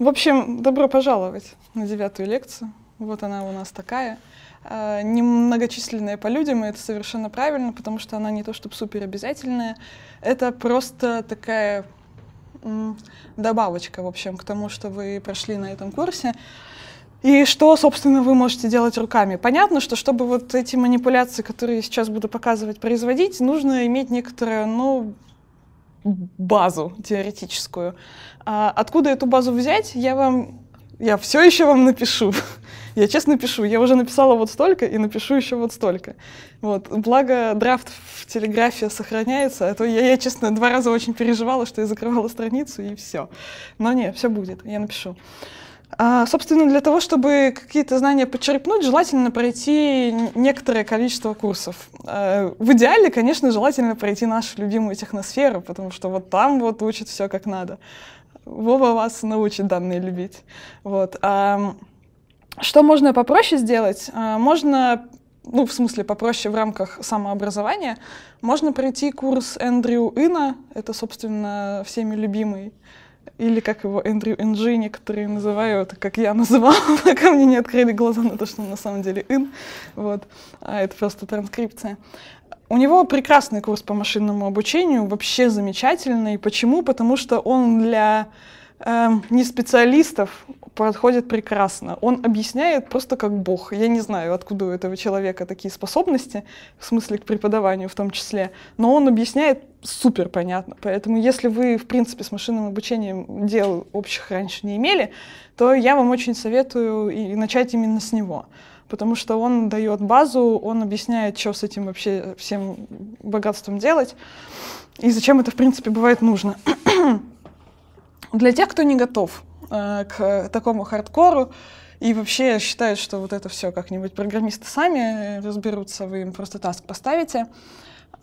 В общем, добро пожаловать на девятую лекцию. Вот она у нас такая. А, Немногочисленная по людям, и это совершенно правильно, потому что она не то чтобы супер обязательная, это просто такая добавочка, в общем, к тому, что вы прошли на этом курсе. И что, собственно, вы можете делать руками? Понятно, что чтобы вот эти манипуляции, которые я сейчас буду показывать, производить, нужно иметь некоторое, ну, базу теоретическую. А откуда эту базу взять, я вам... Я все еще вам напишу. я честно пишу. Я уже написала вот столько и напишу еще вот столько. Вот. Благо, драфт в телеграфе сохраняется, а то я, я, честно, два раза очень переживала, что я закрывала страницу, и все. Но не, все будет, я напишу. А, собственно, для того, чтобы какие-то знания подчерпнуть, желательно пройти некоторое количество курсов. Э, в идеале, конечно, желательно пройти нашу любимую техносферу, потому что вот там вот учат все как надо. Вова вас научит данные любить. Вот. А, что можно попроще сделать? А, можно ну, в смысле, попроще в рамках самообразования, можно пройти курс Эндрю Ина, это, собственно, всеми любимый или как его Эндрю Энджи, некоторые называют, как я называла, пока мне не открыли глаза на то, что он на самом деле Ин, вот, а это просто транскрипция. У него прекрасный курс по машинному обучению, вообще замечательный. Почему? Потому что он для Эм, не специалистов подходит прекрасно. Он объясняет просто как бог. Я не знаю, откуда у этого человека такие способности, в смысле к преподаванию в том числе, но он объясняет супер понятно. Поэтому если вы, в принципе, с машинным обучением дел общих раньше не имели, то я вам очень советую и начать именно с него потому что он дает базу, он объясняет, что с этим вообще всем богатством делать и зачем это, в принципе, бывает нужно. Для тех, кто не готов э, к такому хардкору, и вообще считает, что вот это все как-нибудь программисты сами разберутся, вы им просто таск поставите.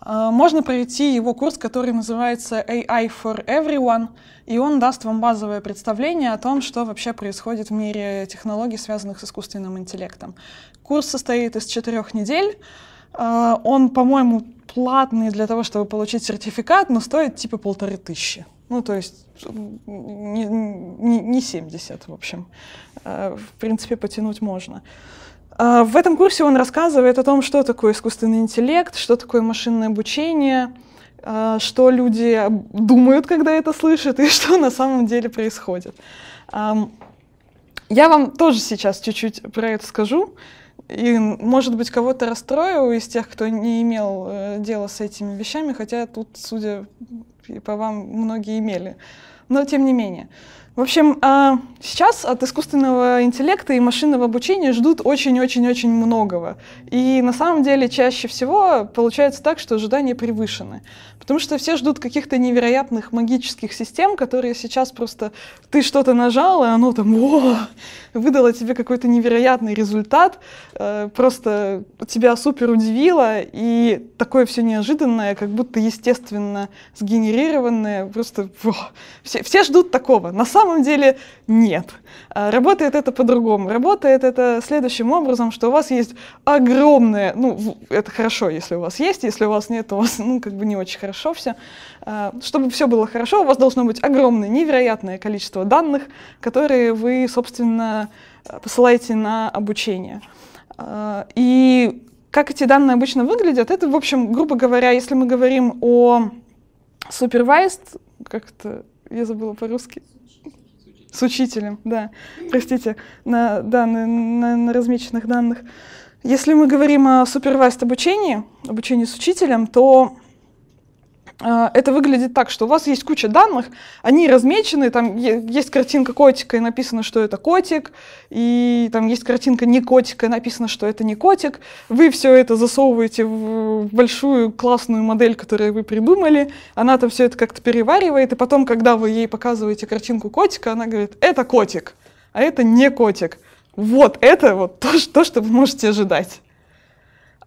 Э, можно пройти его курс, который называется AI for Everyone, и он даст вам базовое представление о том, что вообще происходит в мире технологий, связанных с искусственным интеллектом. Курс состоит из четырех недель. Э, он, по-моему, платный для того, чтобы получить сертификат, но стоит типа полторы тысячи. Ну, то есть не, не, не 70, в общем. А, в принципе, потянуть можно. А, в этом курсе он рассказывает о том, что такое искусственный интеллект, что такое машинное обучение, а, что люди думают, когда это слышат, и что на самом деле происходит. Я вам тоже сейчас чуть-чуть про это скажу. И, может быть, кого-то расстрою из тех, кто не имел э, дела с этими вещами, хотя тут, судя по вам многие имели. Но тем не менее. В общем, а, сейчас от искусственного интеллекта и машинного обучения ждут очень-очень-очень многого. И на самом деле чаще всего получается так, что ожидания превышены. Потому что все ждут каких-то невероятных магических систем, которые сейчас просто ты что-то нажал, и оно там о, выдало тебе какой-то невероятный результат, э, просто тебя супер удивило, и такое все неожиданное, как будто естественно сгенерированное, просто о, все, все ждут такого. На самом самом деле нет. А, работает это по-другому. Работает это следующим образом, что у вас есть огромное, ну, это хорошо, если у вас есть, если у вас нет, то у вас, ну, как бы не очень хорошо все. А, чтобы все было хорошо, у вас должно быть огромное, невероятное количество данных, которые вы, собственно, а, посылаете на обучение. И как эти данные обычно выглядят, это, в общем, грубо говоря, если мы говорим о supervised, как-то я забыла по-русски. С учителем, да. Простите, на, данные, на, на размеченных данных. Если мы говорим о супервайст обучении, обучении с учителем, то а, это выглядит так, что у вас есть куча данных, они размечены, там есть картинка котика, и написано, что это котик, и там есть картинка не котика, и написано, что это не котик. Вы все это засовываете в большую классную модель, которую вы придумали, она там все это как-то переваривает, и потом, когда вы ей показываете картинку котика, она говорит, это котик, а это не котик. Вот это вот то, что вы можете ожидать.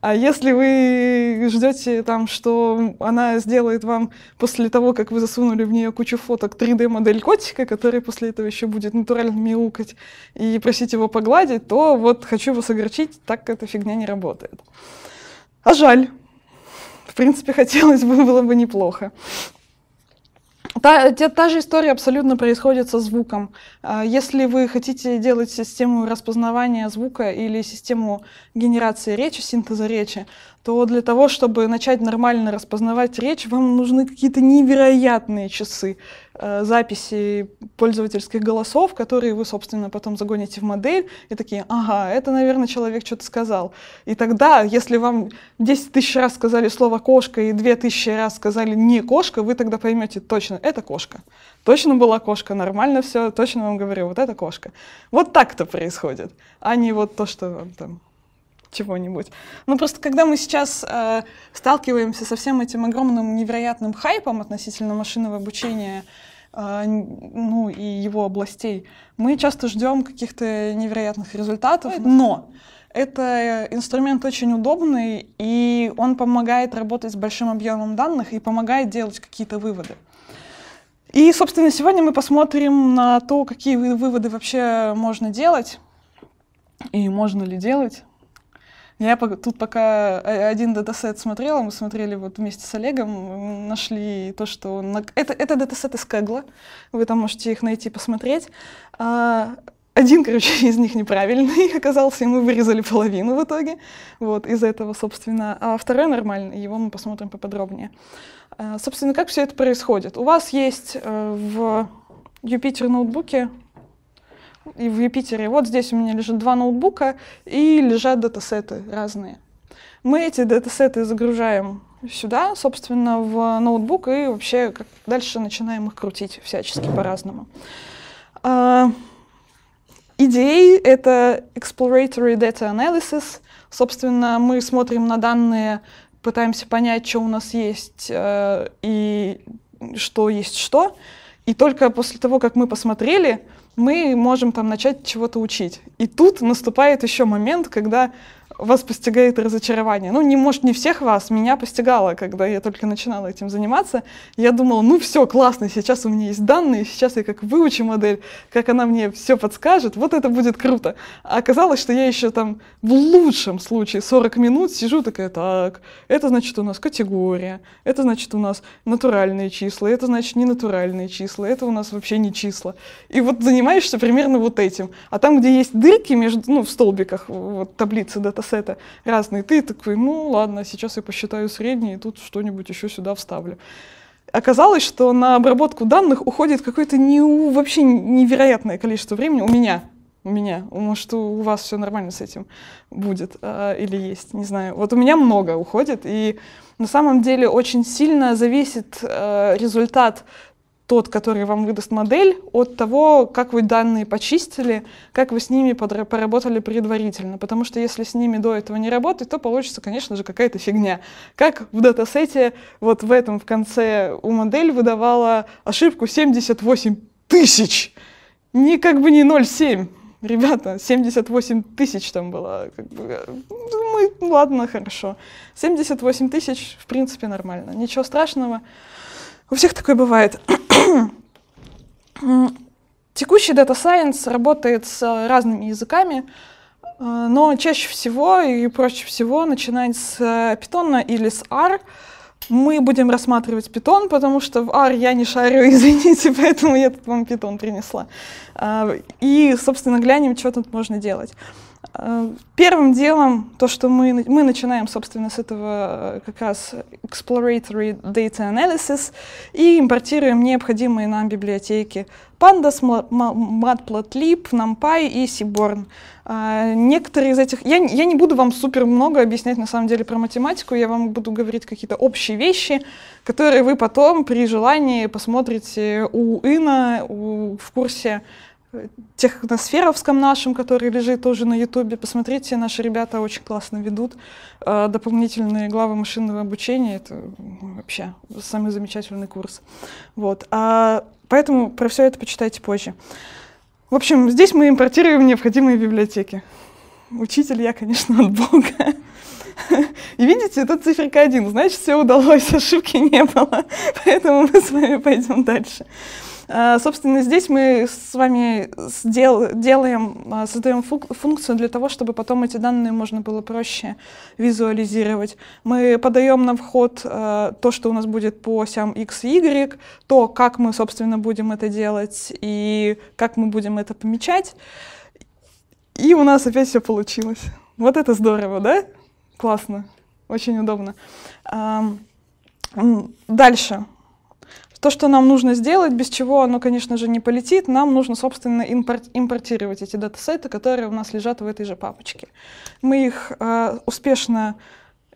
А если вы ждете там, что она сделает вам после того, как вы засунули в нее кучу фоток 3D-модель котика, который после этого еще будет натурально мяукать и просить его погладить, то вот хочу вас огорчить, так эта фигня не работает. А жаль. В принципе, хотелось бы, было бы неплохо. Та, та, та же история абсолютно происходит со звуком. А, если вы хотите делать систему распознавания звука или систему генерации речи, синтеза речи, то для того, чтобы начать нормально распознавать речь, вам нужны какие-то невероятные часы. Э, записи пользовательских голосов, которые вы, собственно, потом загоните в модель, и такие, ага, это, наверное, человек что-то сказал. И тогда, если вам 10 тысяч раз сказали слово «кошка» и 2 тысячи раз сказали «не кошка», вы тогда поймете точно, это кошка. Точно была кошка, нормально все, точно вам говорю, вот это кошка. Вот так то происходит, а не вот то, что там чего-нибудь. Ну, просто когда мы сейчас э, сталкиваемся со всем этим огромным невероятным хайпом относительно машинного обучения, э, ну, и его областей, мы часто ждем каких-то невероятных результатов, но это инструмент очень удобный, и он помогает работать с большим объемом данных и помогает делать какие-то выводы. И, собственно, сегодня мы посмотрим на то, какие выводы вообще можно делать и можно ли делать. Я тут пока э, один датасет смотрела, мы смотрели вот вместе с Олегом, нашли то, что... Он... Это, это датасет из Кэгла, вы там можете их найти, посмотреть. А, один, короче, из них неправильный оказался, и мы вырезали половину в итоге, вот, из за этого, собственно. А второй нормальный, его мы посмотрим поподробнее. А, собственно, как все это происходит? У вас есть э, в Юпитер ноутбуке и в Юпитере. Вот здесь у меня лежит два ноутбука и лежат датасеты разные. Мы эти датасеты загружаем сюда, собственно, в ноутбук и вообще как дальше начинаем их крутить всячески по-разному. А, идеи — это Exploratory Data Analysis. Собственно, мы смотрим на данные, пытаемся понять, что у нас есть э, и что есть что. И только после того, как мы посмотрели, мы можем там начать чего-то учить. И тут наступает еще момент, когда вас постигает разочарование. Ну, не, может, не всех вас, меня постигало, когда я только начинала этим заниматься. Я думала, ну все, классно, сейчас у меня есть данные, сейчас я как выучу модель, как она мне все подскажет, вот это будет круто. А оказалось, что я еще там в лучшем случае 40 минут сижу такая, так, это значит у нас категория, это значит у нас натуральные числа, это значит не натуральные числа, это у нас вообще не числа. И вот занимаешься примерно вот этим. А там, где есть дырки между, ну, в столбиках вот, таблицы датасета, это разные. Ты такой, ну ладно, сейчас я посчитаю средний и тут что-нибудь еще сюда вставлю. Оказалось, что на обработку данных уходит какое-то не, вообще невероятное количество времени у меня. У меня. Может, у вас все нормально с этим будет а, или есть, не знаю. Вот у меня много уходит, и на самом деле очень сильно зависит э, результат тот, который вам выдаст модель, от того, как вы данные почистили, как вы с ними поработали предварительно. Потому что если с ними до этого не работать, то получится, конечно же, какая-то фигня. Как в датасете вот в этом в конце у модель выдавала ошибку 78 тысяч. Не как бы не 0,7. Ребята, 78 тысяч там было. Как бы, э, мы, ладно, хорошо. 78 тысяч, в принципе, нормально. Ничего страшного. У всех такое бывает. Текущий Data Science работает с э, разными языками, э, но чаще всего и проще всего начинать с э, Python или с R. Мы будем рассматривать Python, потому что в R я не шарю, извините, поэтому я тут вам Python принесла. И, собственно, глянем, что тут можно делать. Э, первым делом то, что мы, мы начинаем, собственно, с этого э, как раз exploratory data analysis и импортируем необходимые нам библиотеки Pandas, Matplotlib, NumPy и Seaborn. Э, некоторые из этих... Я, я не буду вам супер много объяснять, на самом деле, про математику, я вам буду говорить какие-то общие вещи, которые вы потом при желании посмотрите у Ина у, в курсе техносферовском нашем, который лежит тоже на Ютубе. Посмотрите, наши ребята очень классно ведут. Э, дополнительные главы машинного обучения — это ну, вообще самый замечательный курс. Вот. А, поэтому про все это почитайте позже. В общем, здесь мы импортируем необходимые библиотеки. Учитель я, конечно, от Бога. И видите, это циферка 1, значит, все удалось, ошибки не было. Поэтому мы с вами пойдем дальше. Э, собственно, здесь мы с вами сдел делаем, э, создаем функцию для того, чтобы потом эти данные можно было проще визуализировать. Мы подаем на вход э, то, что у нас будет по сям x и y, то, как мы, собственно, будем это делать и как мы будем это помечать. И у нас опять все получилось. Вот это здорово, да? Классно, очень удобно. Эм, дальше то, что нам нужно сделать, без чего оно, конечно же, не полетит, нам нужно, собственно, импорт, импортировать эти датасеты, которые у нас лежат в этой же папочке. Мы их э, успешно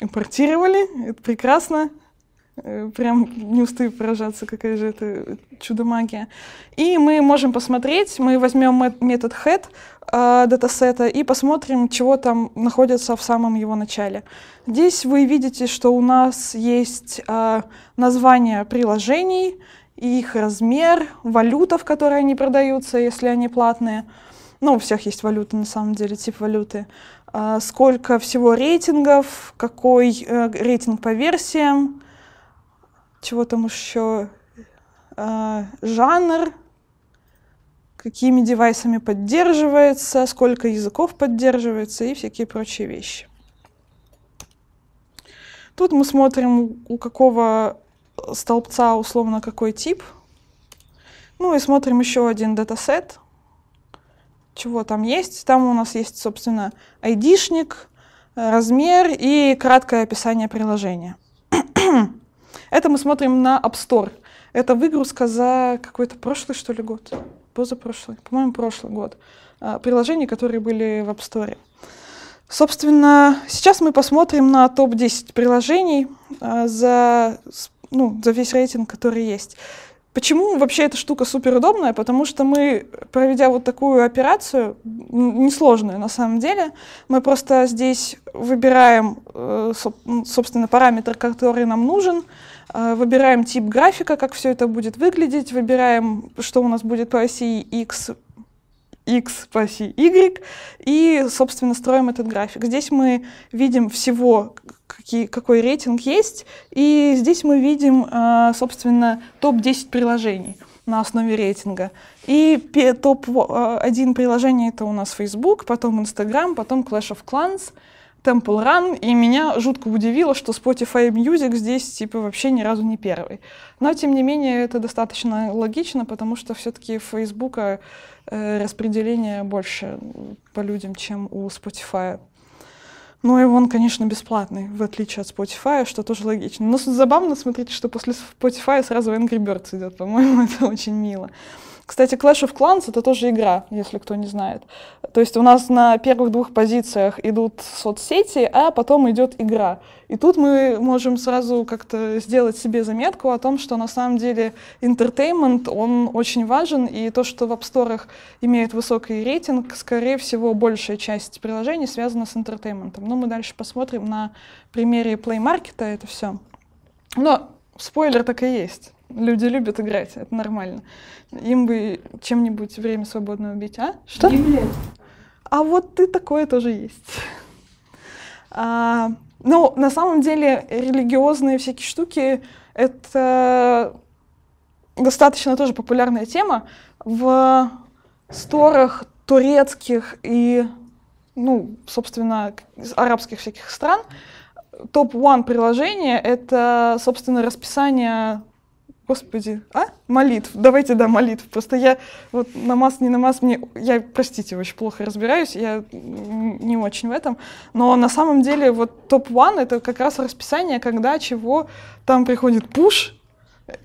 импортировали, это прекрасно, Э, прям не устаю поражаться, какая же это чудо-магия. И мы можем посмотреть, мы возьмем метод head э, датасета и посмотрим, чего там находится в самом его начале. Здесь вы видите, что у нас есть э, название приложений, их размер, валюта, в которой они продаются, если они платные. Ну, у всех есть валюта, на самом деле, тип валюты. Э, сколько всего рейтингов, какой э, рейтинг по версиям, чего там еще, а, жанр, какими девайсами поддерживается, сколько языков поддерживается и всякие прочие вещи. Тут мы смотрим, у какого столбца условно какой тип. Ну и смотрим еще один датасет, чего там есть. Там у нас есть, собственно, id размер и краткое описание приложения. Это мы смотрим на App Store. Это выгрузка за какой-то прошлый, что ли, год? Позапрошлый, по-моему, прошлый год. А, приложения, которые были в App Store. Собственно, сейчас мы посмотрим на топ-10 приложений а, за, ну, за весь рейтинг, который есть. Почему вообще эта штука суперудобная? Потому что мы, проведя вот такую операцию, несложную на самом деле, мы просто здесь выбираем, э, собственно, параметр, который нам нужен, а, выбираем тип графика, как все это будет выглядеть, выбираем, что у нас будет по оси X, X по оси Y, и, собственно, строим этот график. Здесь мы видим всего, какие, какой рейтинг есть, и здесь мы видим, а, собственно, топ-10 приложений на основе рейтинга. И топ-1 а, приложение — это у нас Facebook, потом Instagram, потом Clash of Clans — Temple Run, и меня жутко удивило, что Spotify Music здесь типа вообще ни разу не первый. Но, тем не менее, это достаточно логично, потому что все-таки Фейсбука э, распределение больше по людям, чем у Spotify. Ну и он, конечно, бесплатный, в отличие от Spotify, что тоже логично. Но забавно смотреть, что после Spotify сразу Angry Birds идет, по-моему, это очень мило. Кстати, Clash of Clans — это тоже игра, если кто не знает. То есть у нас на первых двух позициях идут соцсети, а потом идет игра. И тут мы можем сразу как-то сделать себе заметку о том, что на самом деле интертеймент, он очень важен, и то, что в App Store имеет высокий рейтинг, скорее всего, большая часть приложений связана с интертейментом. Но мы дальше посмотрим на примере Play Market а это все. Но спойлер так и есть. Люди любят играть, это нормально. Им бы чем-нибудь время свободное убить, а? Что? А вот ты такое тоже есть. А, ну, на самом деле, религиозные всякие штуки — это достаточно тоже популярная тема. В сторах турецких и, ну, собственно, арабских всяких стран топ-1 приложение — это, собственно, расписание Господи, а? Молитв. Давайте, да, молитв. Просто я вот намаз, не намаз, мне, я, простите, очень плохо разбираюсь, я не очень в этом, но на самом деле вот топ-1 это как раз расписание, когда чего, там приходит пуш,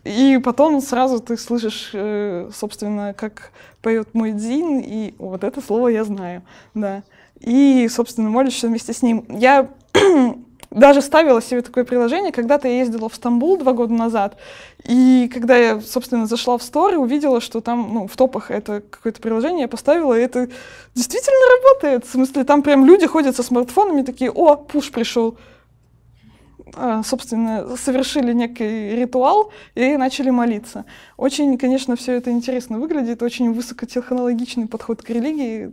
и потом сразу ты слышишь, э, собственно, как поет мой Дин, и вот это слово я знаю, да. И, собственно, молишься вместе с ним. Я даже ставила себе такое приложение. Когда-то я ездила в Стамбул два года назад, и когда я, собственно, зашла в стор и увидела, что там, ну, в топах это какое-то приложение, я поставила, и это действительно работает. В смысле, там прям люди ходят со смартфонами такие, о, пуш пришел. А, собственно, совершили некий ритуал и начали молиться. Очень, конечно, все это интересно выглядит, очень высокотехнологичный подход к религии,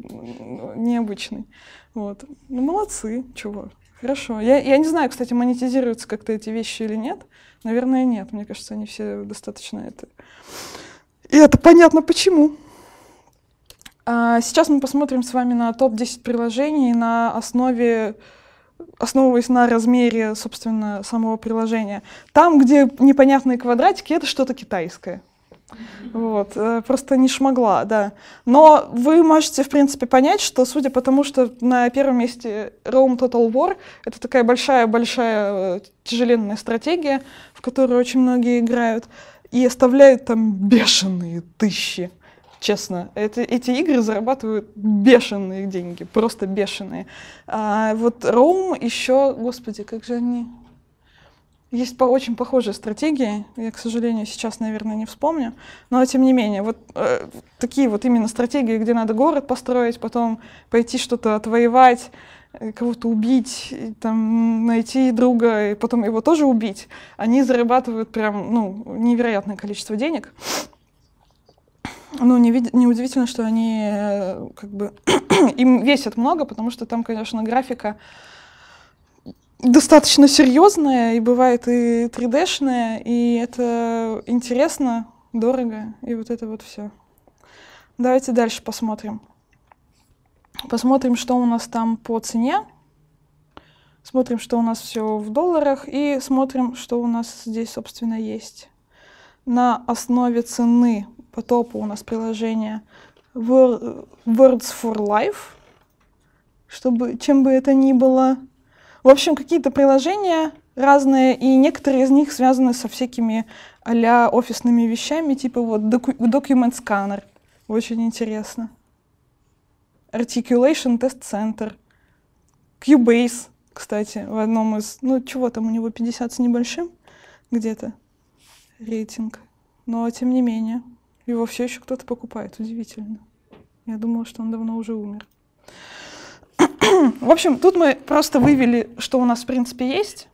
необычный. Вот. Ну, молодцы, чувак. Хорошо. Я, я не знаю, кстати, монетизируются как-то эти вещи или нет. Наверное, нет. Мне кажется, они все достаточно это... И это понятно почему. А сейчас мы посмотрим с вами на топ-10 приложений на основе основываясь на размере, собственно, самого приложения. Там, где непонятные квадратики, это что-то китайское. Вот, э, просто не шмогла, да. Но вы можете, в принципе, понять, что, судя по тому, что на первом месте Rome Total War, это такая большая-большая э, тяжеленная стратегия, в которую очень многие играют, и оставляют там бешеные тысячи. Честно, это, эти игры зарабатывают бешеные деньги, просто бешеные. А вот Rome еще, господи, как же они есть по очень похожие стратегии. Я, к сожалению, сейчас, наверное, не вспомню. Но тем не менее, вот э, такие вот именно стратегии, где надо город построить, потом пойти что-то отвоевать, э, кого-то убить, там, найти друга, и потом его тоже убить, они зарабатывают прям ну, невероятное количество денег. Ну, неудивительно, что они э, как бы им весят много, потому что там, конечно, графика достаточно серьезная, и бывает и 3D-шная, и это интересно, дорого, и вот это вот все. Давайте дальше посмотрим. Посмотрим, что у нас там по цене. Смотрим, что у нас все в долларах, и смотрим, что у нас здесь, собственно, есть. На основе цены по топу у нас приложение Words for Life. Чтобы, чем бы это ни было, в общем, какие-то приложения разные, и некоторые из них связаны со всякими а офисными вещами, типа вот доку Document Scanner. Очень интересно. Articulation Test Center. Cubase, кстати, в одном из... Ну, чего там у него, 50 с небольшим где-то рейтинг. Но, тем не менее, его все еще кто-то покупает. Удивительно. Я думала, что он давно уже умер. В общем, тут мы просто вывели, что у нас в принципе есть,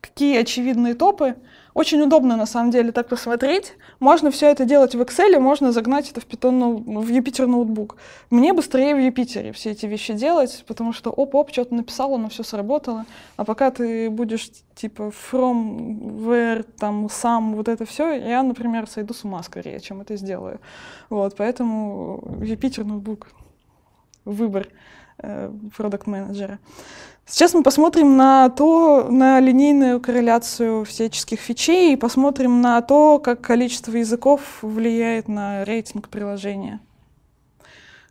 какие очевидные топы. Очень удобно, на самом деле, так посмотреть. Можно все это делать в Excel, можно загнать это в, Python, ну, в Юпитер ноутбук. Мне быстрее в Юпитере все эти вещи делать, потому что оп-оп, что-то написал, оно все сработало. А пока ты будешь типа from, where, там, сам, вот это все, я, например, сойду с ума скорее, чем это сделаю. Вот, поэтому Юпитер ноутбук — выбор продукт-менеджера. Э, Сейчас мы посмотрим на то, на линейную корреляцию всяческих фичей и посмотрим на то, как количество языков влияет на рейтинг приложения.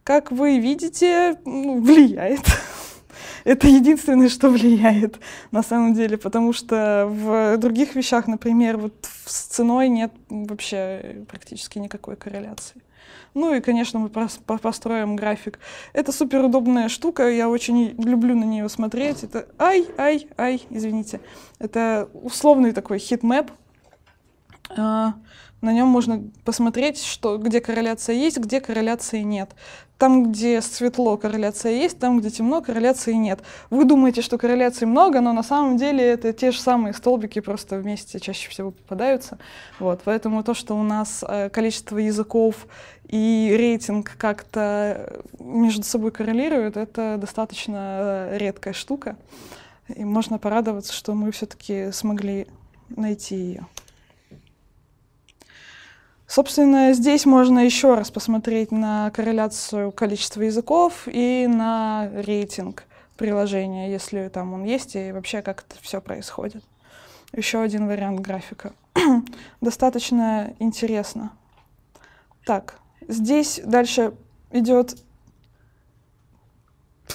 Как вы видите, ну, влияет. Это единственное, что влияет на самом деле, потому что в других вещах, например, вот с ценой нет вообще практически никакой корреляции. Ну и, конечно, мы построим график. Это суперудобная штука, я очень люблю на нее смотреть. Это ай, ай, ай, извините. Это условный такой хитмэп. А, на нем можно посмотреть, что, где корреляция есть, где корреляции нет. Там, где светло, корреляция есть, там, где темно, корреляции нет. Вы думаете, что корреляции много, но на самом деле это те же самые столбики, просто вместе чаще всего попадаются. Вот. Поэтому то, что у нас э, количество языков и рейтинг как-то между собой коррелируют, это достаточно э, редкая штука. И можно порадоваться, что мы все-таки смогли найти ее. Собственно, здесь можно еще раз посмотреть на корреляцию количества языков и на рейтинг приложения, если там он есть, и вообще как это все происходит. Еще один вариант графика. Достаточно интересно. Так, здесь дальше идет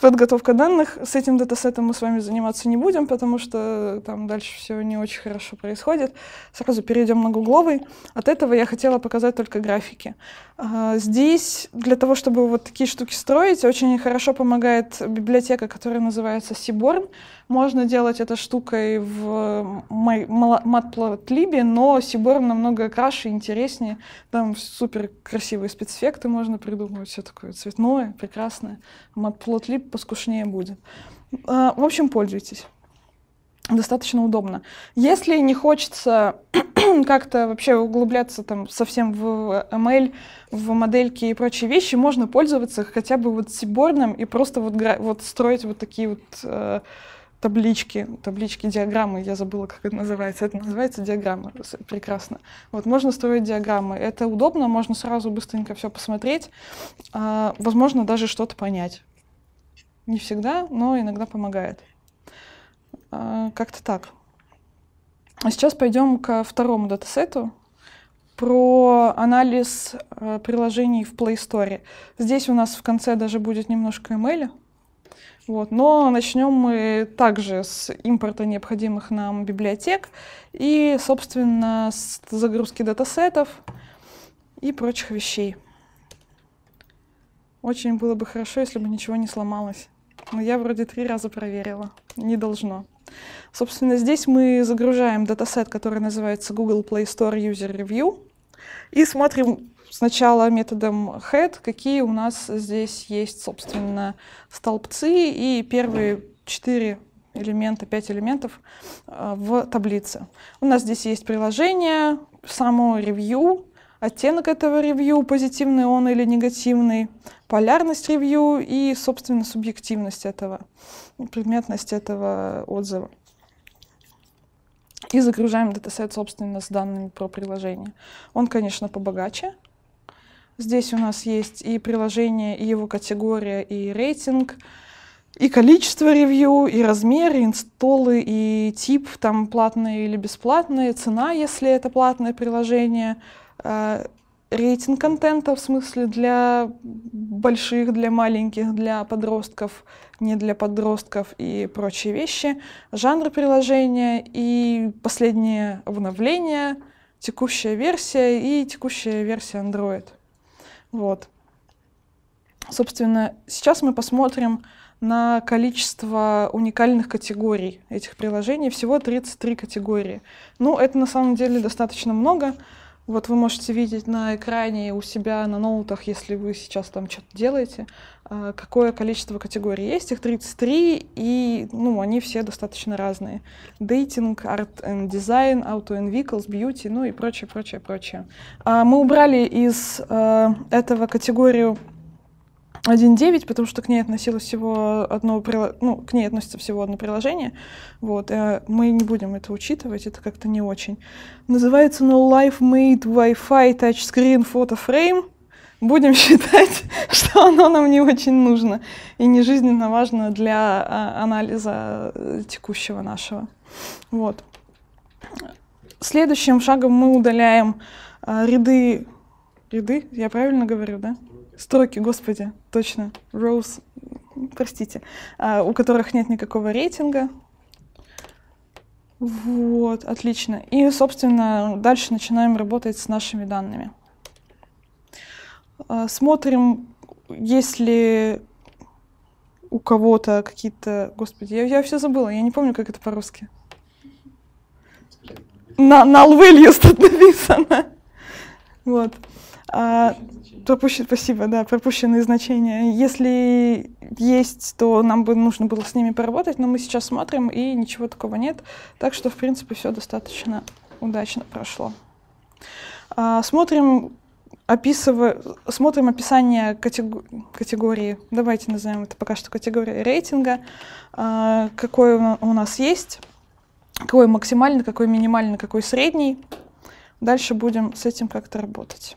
подготовка данных. С этим датасетом мы с вами заниматься не будем, потому что э, там дальше все не очень хорошо происходит. Сразу перейдем на гугловый. От этого я хотела показать только графики. А, здесь для того, чтобы вот такие штуки строить, очень хорошо помогает библиотека, которая называется Seaborn. Можно делать это штукой в матплотлибе, но Сибор намного краше, интереснее. Там супер красивые спецэффекты можно придумывать, все такое цветное, прекрасное. Матплотлиб поскушнее будет. А, в общем, пользуйтесь достаточно удобно. Если не хочется как-то вообще углубляться там совсем в ML, в модельки и прочие вещи, можно пользоваться хотя бы вот сиборным и просто вот, вот строить вот такие вот э, таблички, таблички, диаграммы, я забыла, как это называется, это называется диаграмма, прекрасно. Вот, можно строить диаграммы, это удобно, можно сразу быстренько все посмотреть, а, возможно, даже что-то понять. Не всегда, но иногда помогает. А, как-то так. А сейчас пойдем ко второму датасету, про анализ э, приложений в Play Store. Здесь у нас в конце даже будет немножко email. Вот. Но начнем мы также с импорта необходимых нам библиотек и, собственно, с загрузки датасетов и прочих вещей. Очень было бы хорошо, если бы ничего не сломалось. Но я вроде три раза проверила. Не должно. Собственно, здесь мы загружаем датасет, который называется Google Play Store User Review, и смотрим, сначала методом head, какие у нас здесь есть, собственно, столбцы и первые четыре элемента, пять элементов э, в таблице. У нас здесь есть приложение, само ревью, оттенок этого ревью, позитивный он или негативный, полярность ревью и, собственно, субъективность этого, предметность этого отзыва. И загружаем датасет, собственно, с данными про приложение. Он, конечно, побогаче, Здесь у нас есть и приложение, и его категория, и рейтинг, и количество ревью, и размер, и инсталлы, и тип, там платные или бесплатные, цена, если это платное приложение, а, рейтинг контента, в смысле для больших, для маленьких, для подростков, не для подростков и прочие вещи, жанр приложения и последнее обновление, текущая версия и текущая версия Android. Вот. Собственно, сейчас мы посмотрим на количество уникальных категорий этих приложений. Всего 33 категории. Ну, это на самом деле достаточно много. Вот вы можете видеть на экране у себя на ноутах, если вы сейчас там что-то делаете, а, какое количество категорий есть. Их 33, и ну, они все достаточно разные. Дейтинг, арт and дизайн, auto and vehicles, beauty, ну и прочее, прочее, прочее. А мы убрали из э, этого категорию 1.9, потому что к ней относилось всего одно ну, к ней относится всего одно приложение. Вот, э, мы не будем это учитывать, это как-то не очень. Называется No Life Made Wi-Fi Touchscreen Photo Frame. Будем считать, что оно нам не очень нужно и не жизненно важно для а, анализа э, текущего нашего. Вот. Следующим шагом мы удаляем э, ряды, ряды, я правильно говорю, да? строки, господи, точно, Rose, простите, а, у которых нет никакого рейтинга. Вот, отлично. И, собственно, дальше начинаем работать с нашими данными. А, смотрим, если у кого-то какие-то... Господи, я, я все забыла, я не помню, как это по-русски. На, null values тут написано. Вот. А, пропущен, спасибо, да, пропущенные значения. Если есть, то нам бы нужно было с ними поработать, но мы сейчас смотрим, и ничего такого нет. Так что, в принципе, все достаточно удачно прошло. А, смотрим, описыва... смотрим описание катего... категории, давайте назовем это пока что категория рейтинга, а, какой у нас есть, какой максимальный, какой минимальный, какой средний. Дальше будем с этим как-то работать.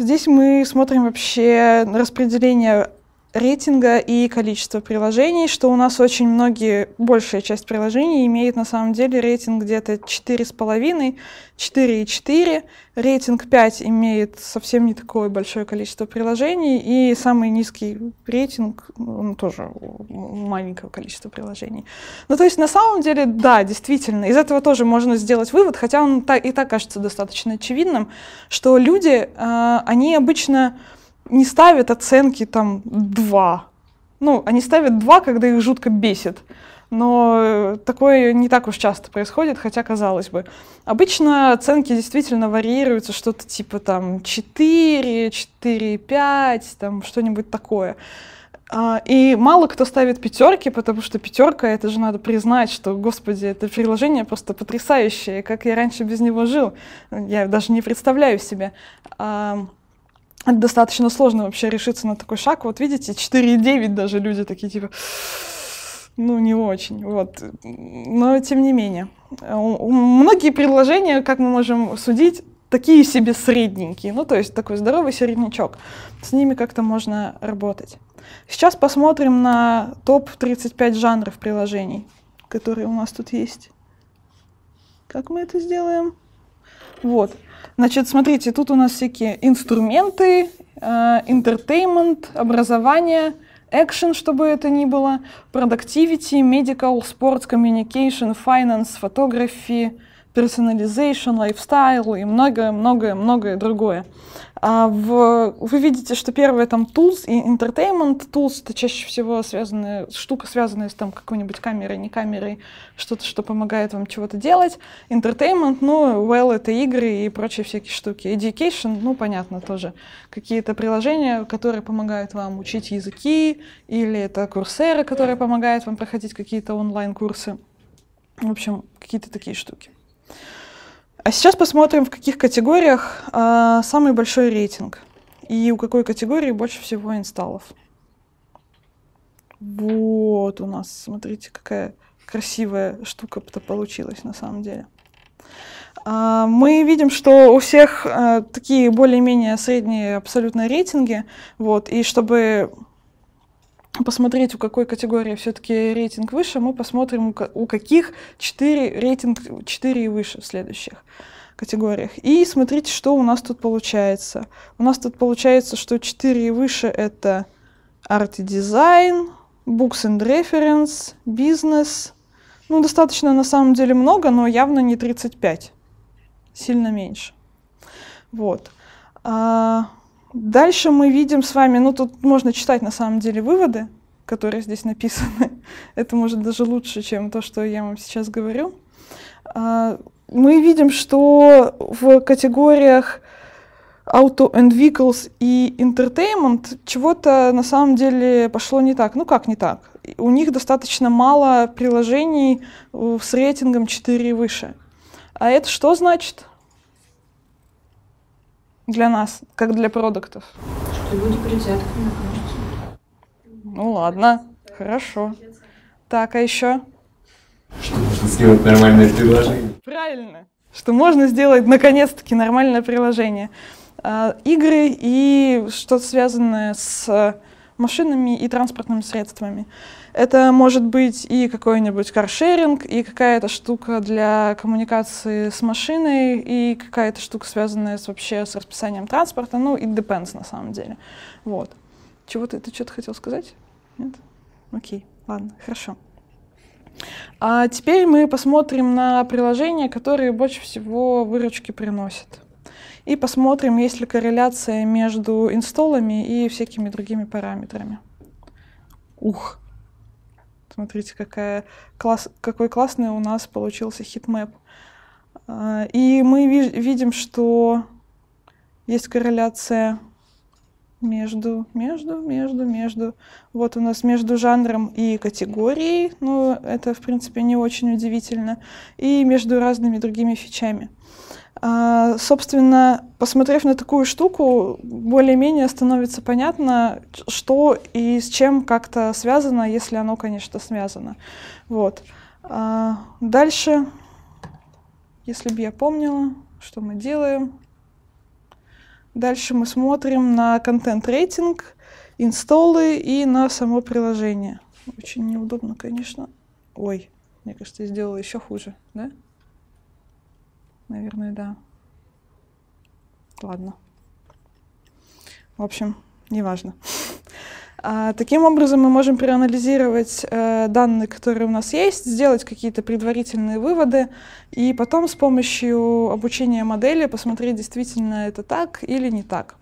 Здесь мы смотрим вообще распределение рейтинга и количества приложений, что у нас очень многие, большая часть приложений имеет на самом деле рейтинг где-то 4,5, 4,4. Рейтинг 5 имеет совсем не такое большое количество приложений, и самый низкий рейтинг он тоже маленького количества приложений. Ну, то есть, на самом деле, да, действительно, из этого тоже можно сделать вывод, хотя он и так кажется достаточно очевидным, что люди, а, они обычно не ставят оценки там два Ну, они ставят два когда их жутко бесит. Но э, такое не так уж часто происходит, хотя казалось бы. Обычно оценки действительно варьируются, что-то типа там 4, 4,5, там что-нибудь такое. А, и мало кто ставит пятерки, потому что пятерка, это же надо признать, что, господи, это приложение просто потрясающее, как я раньше без него жил, я даже не представляю себе это достаточно сложно вообще решиться на такой шаг. Вот видите, 4,9 даже люди такие типа, ну не очень, вот. Но тем не менее. Многие предложения, как мы можем судить, такие себе средненькие, ну то есть такой здоровый середнячок. С ними как-то можно работать. Сейчас посмотрим на топ-35 жанров приложений, которые у нас тут есть. Как мы это сделаем? Вот. Значит, смотрите, тут у нас всякие инструменты, интертеймент, э, образование, экшен, чтобы это ни было, productivity, medical, спорт, communication, finance, фотографии персонализация, лайфстайл и многое-многое-многое другое. А в, вы видите, что первое там tools и entertainment tools, это чаще всего связанная штука, связанная с там какой-нибудь камерой, не камерой, что-то, что помогает вам чего-то делать. Entertainment, ну, well, это игры и прочие всякие штуки. Education, ну, понятно, тоже какие-то приложения, которые помогают вам учить языки, или это курсеры, которые помогают вам проходить какие-то онлайн-курсы. В общем, какие-то такие штуки. А сейчас посмотрим, в каких категориях э, самый большой рейтинг и у какой категории больше всего инсталлов. Вот у нас, смотрите, какая красивая штука-то получилась на самом деле. А, мы видим, что у всех а, такие более-менее средние абсолютно рейтинги, вот, и чтобы посмотреть, у какой категории все-таки рейтинг выше, мы посмотрим, у каких 4 рейтинг 4 и выше в следующих категориях. И смотрите, что у нас тут получается. У нас тут получается, что 4 и выше — это арт и дизайн, books and reference, бизнес. Ну, достаточно на самом деле много, но явно не 35. Сильно меньше. Вот. А, Дальше мы видим с вами, ну тут можно читать на самом деле выводы, которые здесь написаны. Это может даже лучше, чем то, что я вам сейчас говорю. А, мы видим, что в категориях Auto and Vehicles и Entertainment чего-то на самом деле пошло не так. Ну как не так? У них достаточно мало приложений э, с рейтингом 4 и выше. А это что значит? Для нас, как для продуктов. Что люди предвзятками относятся. Ну ладно, хорошо. Так, а еще? Что можно сделать нормальное приложение. Правильно. Что можно сделать, наконец-таки, нормальное приложение. А, игры и что-то связанное с машинами и транспортными средствами. Это может быть и какой-нибудь каршеринг, и какая-то штука для коммуникации с машиной, и какая-то штука, связанная с, вообще с расписанием транспорта. Ну, it depends на самом деле. Вот. Чего ты, ты что-то хотел сказать? Нет? Окей, ладно, хорошо. А теперь мы посмотрим на приложения, которые больше всего выручки приносят и посмотрим, есть ли корреляция между инсталлами и всякими другими параметрами. Ух! Смотрите, какая класс, какой классный у нас получился хитмэп. А, и мы видим, что есть корреляция между, между, между, между. Вот у нас между жанром и категорией, ну, это, в принципе, не очень удивительно, и между разными другими фичами. А, собственно, посмотрев на такую штуку, более-менее становится понятно, что и с чем как-то связано, если оно, конечно, связано. Вот. А, дальше, если бы я помнила, что мы делаем. Дальше мы смотрим на контент-рейтинг, инсталлы и на само приложение. Очень неудобно, конечно. Ой, мне кажется, я сделала еще хуже, да? наверное, да. Ладно. В общем, неважно. А, таким образом, мы можем проанализировать э, данные, которые у нас есть, сделать какие-то предварительные выводы, и потом с помощью обучения модели посмотреть, действительно это так или не так.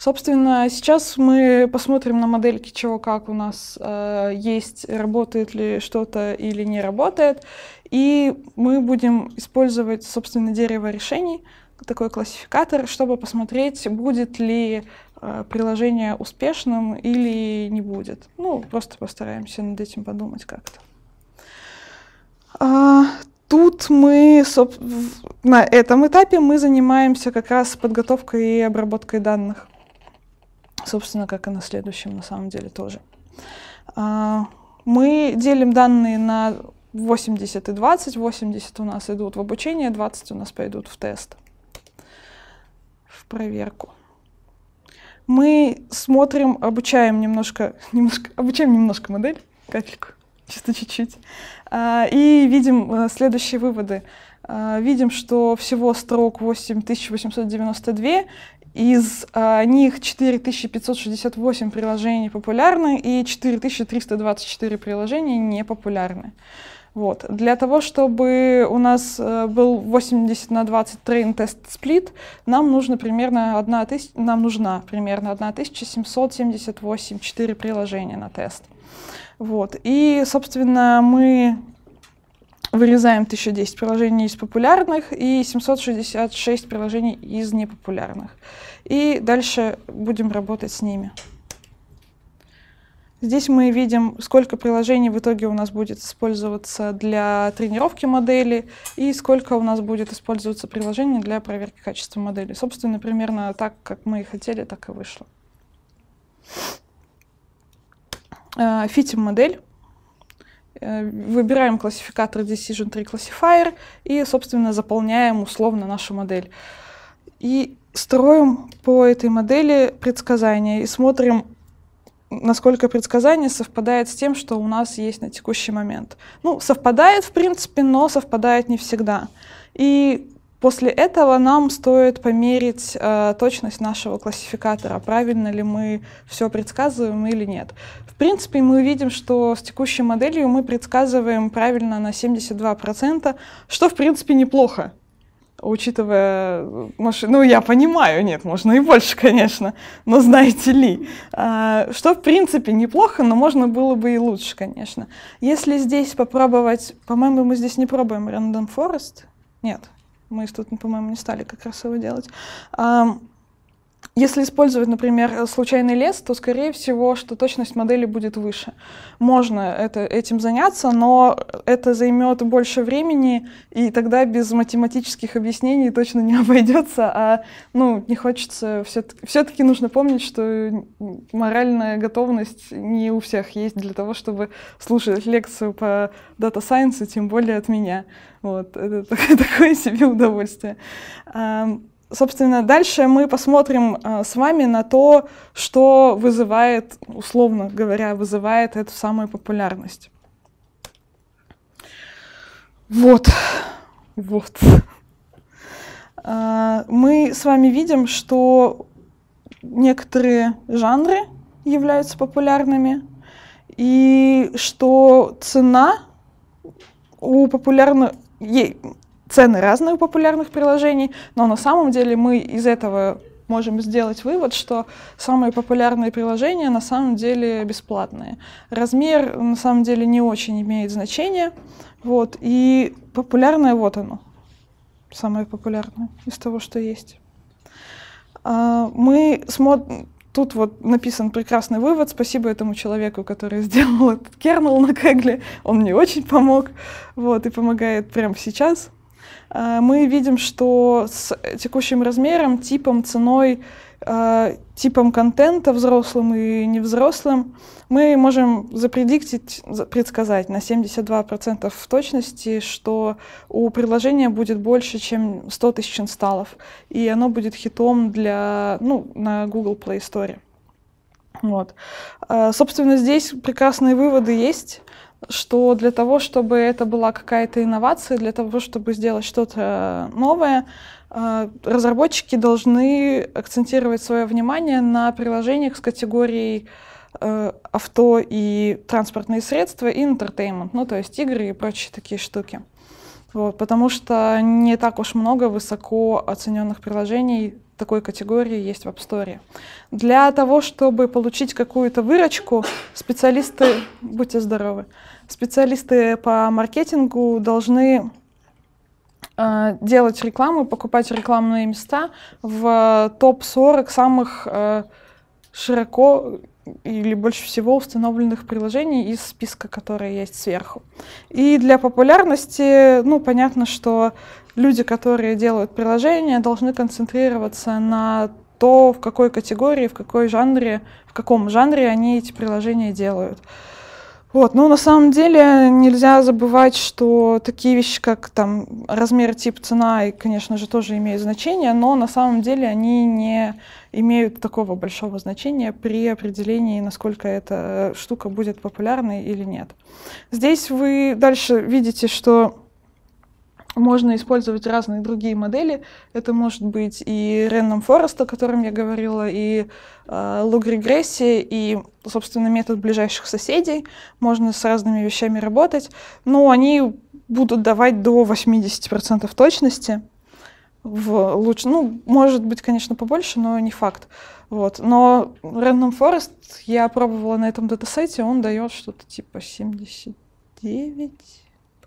Собственно, сейчас мы посмотрим на модельки, чего как у нас э, есть, работает ли что-то или не работает, и мы будем использовать, собственно, дерево решений, такой классификатор, чтобы посмотреть, будет ли э, приложение успешным или не будет. Ну, просто постараемся над этим подумать как-то. А, тут мы, соб, на этом этапе мы занимаемся как раз подготовкой и обработкой данных. Собственно, как и на следующем, на самом деле, тоже. А, мы делим данные на 80 и 20, 80 у нас идут в обучение, 20 у нас пойдут в тест, в проверку. Мы смотрим, обучаем немножко, немножко обучаем немножко модель, капельку, чисто чуть-чуть, а, и видим э, следующие выводы. А, видим, что всего строк 8892, из а, них 4568 приложений популярны и 4324 приложения не популярны. Вот. Для того, чтобы у нас э, был 80 на 20 трейн-тест-сплит, нам, нужно примерно 1 тысяч, нам нужна примерно 1778 4 приложения на тест. Вот. И, собственно, мы вырезаем 1010 приложений из популярных и 766 приложений из непопулярных. И дальше будем работать с ними. Здесь мы видим, сколько приложений в итоге у нас будет использоваться для тренировки модели и сколько у нас будет использоваться приложений для проверки качества модели. Собственно, примерно так, как мы и хотели, так и вышло. Э, фитим модель. Э, выбираем классификатор Decision Tree Classifier и, собственно, заполняем условно нашу модель. И строим по этой модели предсказания и смотрим, насколько предсказание совпадает с тем, что у нас есть на текущий момент. Ну, совпадает, в принципе, но совпадает не всегда. И после этого нам стоит померить э, точность нашего классификатора, правильно ли мы все предсказываем или нет. В принципе, мы видим, что с текущей моделью мы предсказываем правильно на 72%, что, в принципе, неплохо учитывая машину, ну, я понимаю, нет, можно и больше, конечно, но знаете ли, а, что, в принципе, неплохо, но можно было бы и лучше, конечно. Если здесь попробовать, по-моему, мы здесь не пробуем Random Forest, нет, мы тут, по-моему, не стали как раз его делать. Если использовать, например, случайный лес, то, скорее всего, что точность модели будет выше. Можно это, этим заняться, но это займет больше времени, и тогда без математических объяснений точно не обойдется, а ну, не хочется... Все-таки, все-таки нужно помнить, что моральная готовность не у всех есть для того, чтобы слушать лекцию по Data Science, тем более от меня. Вот, это такое себе удовольствие. Собственно, дальше мы посмотрим а, с вами на то, что вызывает, условно говоря, вызывает эту самую популярность. Вот, вот. А, мы с вами видим, что некоторые жанры являются популярными, и что цена у популярных цены разные у популярных приложений, но на самом деле мы из этого можем сделать вывод, что самые популярные приложения на самом деле бесплатные. Размер на самом деле не очень имеет значения. Вот, и популярное вот оно, самое популярное из того, что есть. А, мы смотрим... Тут вот написан прекрасный вывод. Спасибо этому человеку, который сделал этот кернел на Кегле. Он мне очень помог. Вот, и помогает прямо сейчас. Э, мы видим, что с текущим размером, типом, ценой, э, типом контента взрослым и невзрослым мы можем запредиктить, предсказать на 72% в точности, что у приложения будет больше, чем 100 тысяч инсталлов, и оно будет хитом для, ну, на Google Play Store. Вот. Э, собственно, здесь прекрасные выводы есть что для того, чтобы это была какая-то инновация, для того, чтобы сделать что-то новое, э, разработчики должны акцентировать свое внимание на приложениях с категорией э, авто и транспортные средства и entertainment, ну то есть игры и прочие такие штуки. Вот, потому что не так уж много высоко оцененных приложений такой категории есть в App Store. Для того, чтобы получить какую-то выручку, специалисты, будьте здоровы, специалисты по маркетингу должны э, делать рекламу, покупать рекламные места в топ-40 самых э, широко или больше всего установленных приложений из списка, которые есть сверху. И для популярности, ну, понятно, что люди, которые делают приложения, должны концентрироваться на то, в какой категории, в какой жанре, в каком жанре они эти приложения делают. Вот, ну, на самом деле нельзя забывать, что такие вещи, как там размер, тип, цена, и, конечно же, тоже имеют значение, но на самом деле они не имеют такого большого значения при определении, насколько эта э, штука будет популярной или нет. Здесь вы дальше видите, что можно использовать разные другие модели. Это может быть и Random Forest, о котором я говорила, и э, лог-регрессия, и, собственно, метод ближайших соседей. Можно с разными вещами работать. Но они будут давать до 80% точности. В лучше, ну, может быть, конечно, побольше, но не факт. Вот. Но Random Forest я пробовала на этом датасете, он дает что-то типа 79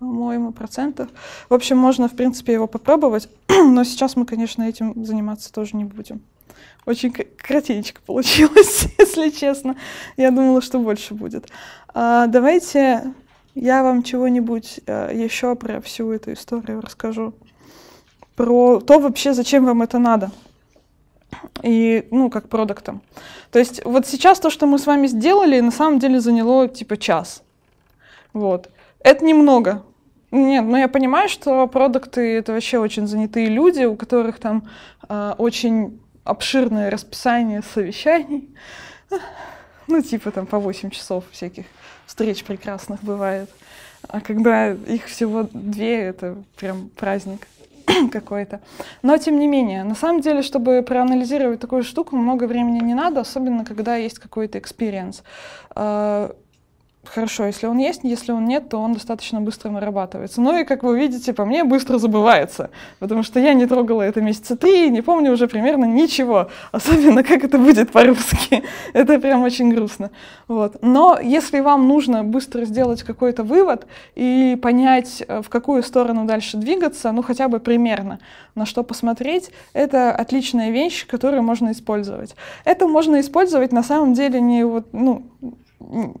по-моему, процентов. В общем, можно, в принципе, его попробовать, но сейчас мы, конечно, этим заниматься тоже не будем. Очень кратенечко получилось, если честно. Я думала, что больше будет. А, давайте я вам чего-нибудь а, э, еще про всю эту историю расскажу. Про то вообще, зачем вам это надо. И, ну, как продуктом. То есть вот сейчас то, что мы с вами сделали, на самом деле заняло типа час. Вот. Это немного, нет, ну я понимаю, что продукты — это вообще очень занятые люди, у которых там э, очень обширное расписание совещаний. Ну, типа там по 8 часов всяких встреч прекрасных бывает. А когда их всего две, это прям праздник какой-то. Но тем не менее, на самом деле, чтобы проанализировать такую штуку, много времени не надо, особенно когда есть какой-то экспириенс. А, хорошо, если он есть, если он нет, то он достаточно быстро нарабатывается. Ну и, как вы видите, по мне быстро забывается, потому что я не трогала это месяца три и не помню уже примерно ничего, особенно как это будет по-русски. это прям очень грустно. Вот. Но если вам нужно быстро сделать какой-то вывод и понять, э, в какую сторону дальше двигаться, ну хотя бы примерно, на что посмотреть, это отличная вещь, которую можно использовать. Это можно использовать на самом деле не вот, ну,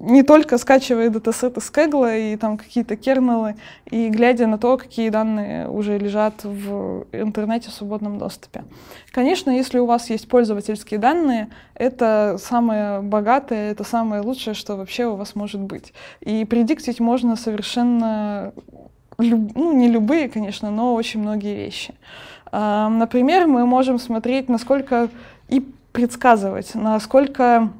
не только скачивая датасеты с Kaggle и там какие-то кернелы, и глядя на то, какие данные уже лежат в интернете в свободном доступе. Конечно, если у вас есть пользовательские данные, это самое богатое, это самое лучшее, что вообще у вас может быть. И предиктить можно совершенно, люб... ну не любые, конечно, но очень многие вещи. А, например, мы можем смотреть, насколько и предсказывать, насколько